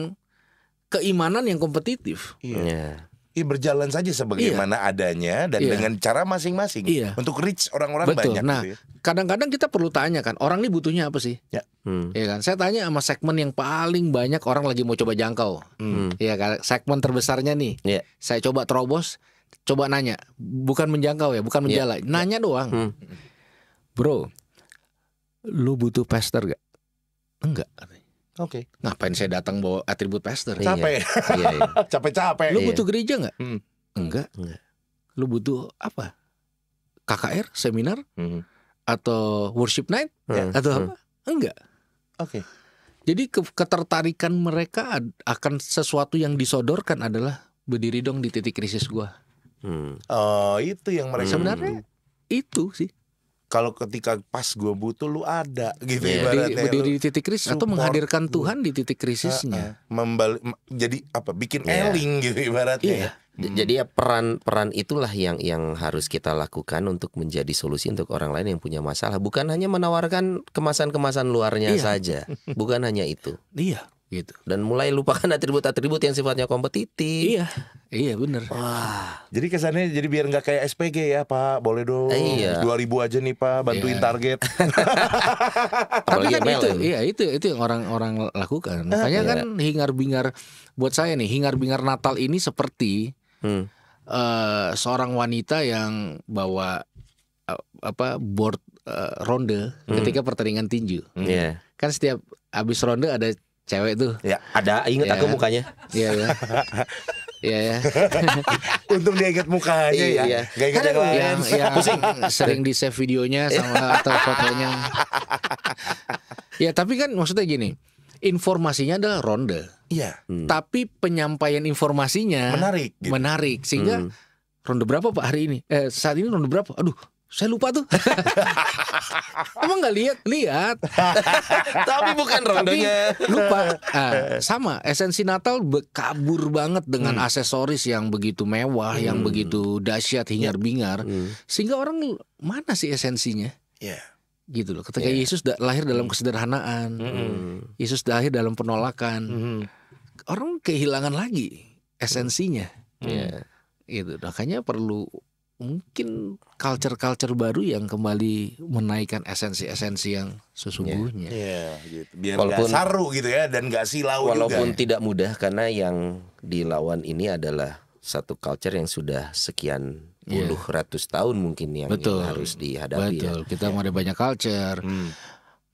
Speaker 4: keimanan yang kompetitif.
Speaker 1: Iya. Yeah. Yeah, berjalan saja sebagaimana yeah. adanya dan yeah. dengan cara masing-masing yeah. untuk reach orang-orang banyak. Betul. Nah, gitu ya.
Speaker 4: kadang-kadang kita perlu tanya kan, orang ini butuhnya
Speaker 1: apa sih? Ya. Hmm. Iya kan? Saya tanya sama
Speaker 4: segmen yang paling banyak orang lagi mau coba jangkau. Iya Hmm. Iya kan? Segmen terbesarnya nih. Yeah. Saya coba terobos, coba nanya, bukan menjangkau ya, bukan iya. menjala, yeah. nanya yeah. doang. Hmm. Bro, lu butuh pester gak? Enggak. Oke. Okay. Ngapain saya datang bawa atribut pastor? Iya, Capek. Iya, iya.
Speaker 1: Capek-capek. Lu iya. butuh gereja nggak? Hmm.
Speaker 4: Enggak. Enggak. Lu butuh apa? KKR, seminar, hmm. atau worship night, hmm. Ya, atau hmm. apa? Enggak. Oke. Okay. Jadi ke ketertarikan mereka akan sesuatu yang disodorkan adalah berdiri
Speaker 1: dong di titik krisis gua. Hmm. Oh, itu yang mereka sebenarnya itu sih kalau ketika pas gue butuh lu ada gitu yeah. ibaratnya di titik krisis atau menghadirkan Tuhan di
Speaker 4: titik krisisnya
Speaker 1: uh, membalik jadi apa bikin yeah. eling gitu ibaratnya
Speaker 4: yeah.
Speaker 2: Hmm. Ya. Jadi ya peran peran itulah yang yang harus kita lakukan untuk menjadi solusi untuk orang lain yang punya masalah. Bukan hanya menawarkan kemasan-kemasan luarnya iya. saja, bukan hanya itu. Iya gitu dan mulai lupakan atribut-atribut yang sifatnya kompetitif iya iya
Speaker 1: bener wah jadi kesannya jadi biar nggak kayak SPG ya pak boleh dong iya. ribu aja nih pak bantuin iya. target tapi kan itu ya. iya
Speaker 4: itu itu yang orang-orang lakukan ah, makanya iya. kan hingar bingar buat saya nih hingar bingar Natal ini seperti hmm. uh, seorang wanita yang bawa uh, apa board uh, ronde hmm. ketika pertandingan tinju hmm. Iya. yeah. kan setiap abis ronde ada cewek tuh. Ya, ada inget ya. aku mukanya. Iya, iya. Iya ya.
Speaker 1: Untung dia ingat mukanya iya, ya. Iya. Gak ingat yang lain. Yang, yang Pusing. Sering di
Speaker 4: save videonya sama atau fotonya. ya tapi kan maksudnya gini, informasinya adalah ronde. Iya. Hmm. Tapi penyampaian informasinya menarik. Gitu. Menarik sehingga hmm. ronde berapa Pak hari ini? Eh saat ini ronde berapa? Aduh saya lupa tuh. Emang nggak lihat? Lihat. Tapi bukan rondonya. lupa. Nah, sama esensi Natal kabur banget dengan hmm. aksesoris yang begitu mewah, hmm. yang begitu dahsyat hingar-bingar ya. hmm. sehingga orang mana sih esensinya? Yeah gitu loh. Ketika yeah. Yesus lahir dalam hmm. kesederhanaan, mm -hmm. Yesus lahir dalam penolakan, mm -hmm. orang kehilangan lagi esensinya. Mm. Yeah. Gitu. Makanya perlu mungkin culture-culture baru yang kembali menaikkan esensi-esensi yang sesungguhnya. Iya,
Speaker 1: iya gitu. Biar walaupun, gak saru gitu ya dan gak silau Walaupun juga. Ya. tidak mudah
Speaker 4: karena yang dilawan ini adalah
Speaker 2: satu culture yang sudah sekian yeah. puluh ratus tahun mungkin yang, Betul. yang harus dihadapi. Ya.
Speaker 4: Betul. Ya. Kita yeah. ada banyak culture. Hmm.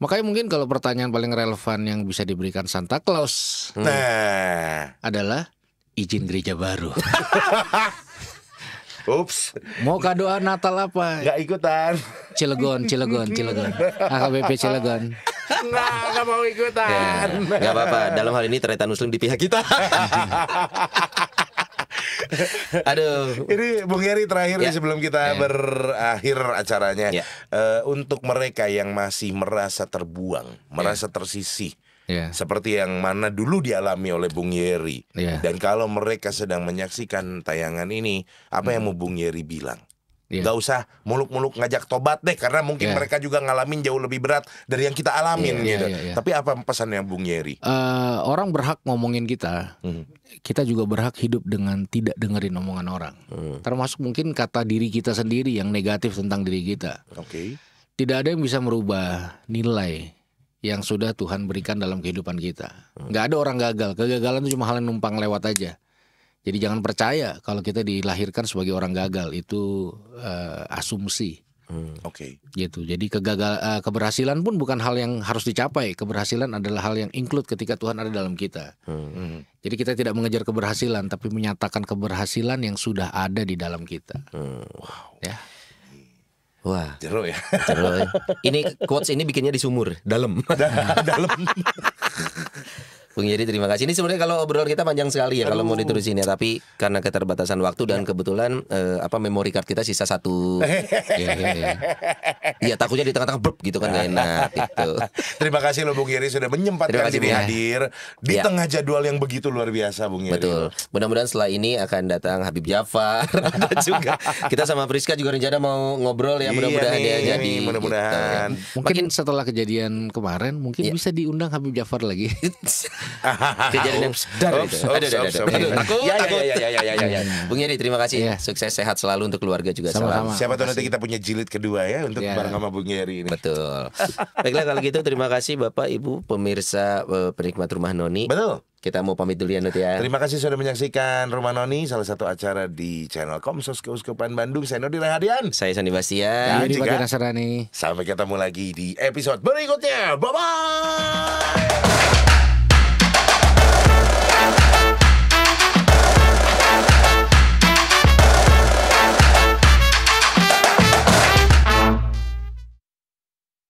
Speaker 4: Makanya mungkin kalau pertanyaan paling relevan yang bisa diberikan Santa Claus nah. adalah izin gereja baru. Ups. Mau kado Natal apa? Gak ikutan. Cilegon, Cilegon, Cilegon. AKBP Cilegon.
Speaker 1: Nah, gak mau ikutan. Ya, gak apa-apa. Dalam hal ini ternyata Muslim di pihak kita. Aduh. Ini Bung Yeri terakhir ya. sebelum kita ya. berakhir acaranya. Ya. Uh, untuk mereka yang masih merasa terbuang, ya. merasa tersisih, yeah. seperti yang mana dulu dialami oleh Bung Yeri. Yeah. Dan kalau mereka sedang menyaksikan tayangan ini, apa yang hmm. mau Bung Yeri bilang? Yeah. Gak usah muluk-muluk ngajak tobat deh karena mungkin yeah. mereka juga ngalamin jauh lebih berat dari yang kita alamin yeah, iya, gitu. Yeah, yeah, yeah. Tapi apa pesan yang Bung Yeri?
Speaker 4: Uh, orang berhak ngomongin kita. Mm. Kita juga berhak hidup dengan tidak dengerin omongan orang. Mm. Termasuk mungkin kata diri kita sendiri yang negatif tentang diri kita. Oke. Okay. Tidak ada yang bisa merubah nilai yang sudah Tuhan berikan dalam kehidupan kita. Hmm. Nggak ada orang gagal. Kegagalan itu cuma hal yang numpang lewat aja. Jadi jangan percaya kalau kita dilahirkan sebagai orang gagal itu uh, asumsi. Hmm. Oke. Okay. Gitu. Jadi kegagal uh, keberhasilan pun bukan hal yang harus dicapai. Keberhasilan adalah hal yang include ketika Tuhan ada dalam kita. Hmm. Hmm. Jadi kita tidak mengejar keberhasilan, tapi menyatakan keberhasilan yang sudah ada di dalam kita. Hmm. Wow. Ya. Wah. Jeruk
Speaker 1: ya. Jeruk. Ini quotes ini
Speaker 4: bikinnya di sumur, dalam. dalam.
Speaker 2: Bung Yeri, terima kasih. Ini sebenarnya kalau obrol kita panjang sekali ya kalau mau diterusin ya, tapi karena keterbatasan waktu dan ya. kebetulan eh, apa memori card kita sisa satu. Iya ya,
Speaker 1: ya. takutnya di tengah-tengah berp gitu kan gak enak gitu. Terima kasih loh Bung Yeri sudah menyempatkan kasih, diri ya. hadir di ya. tengah jadwal yang begitu luar biasa Bung Yeri. Betul. Mudah-mudahan setelah ini akan datang
Speaker 2: Habib Jafar juga. Kita sama Priska juga rencana mau ngobrol ya iya mudah-mudahan iya jadi. Mudah-mudahan.
Speaker 4: Gitu. Ya. Mungkin Makin, setelah kejadian kemarin mungkin ya. bisa diundang Habib Jafar lagi. Kejadian yang Ada ada ada. Takut ya, takut. Ya ya
Speaker 2: ya ya ya ya. Hmm. Bung Yeri, terima kasih. Yeah. Sukses sehat selalu untuk keluarga juga sama, Sama. Siapa tahu nanti kita punya jilid kedua ya untuk yeah. bareng sama Bung Yeri ini. Betul. Baiklah kalau gitu terima kasih Bapak Ibu pemirsa eh, penikmat rumah Noni. Betul. Kita mau pamit dulu ya Nut ya. Terima
Speaker 1: kasih sudah menyaksikan Rumah Noni salah satu acara di channel Komsos Keuskupan Bandung. Saya Nodi Rahadian. Saya Sandi Bastian. Dan juga
Speaker 4: Nasrani.
Speaker 1: Sampai ketemu lagi di episode berikutnya. Bye bye.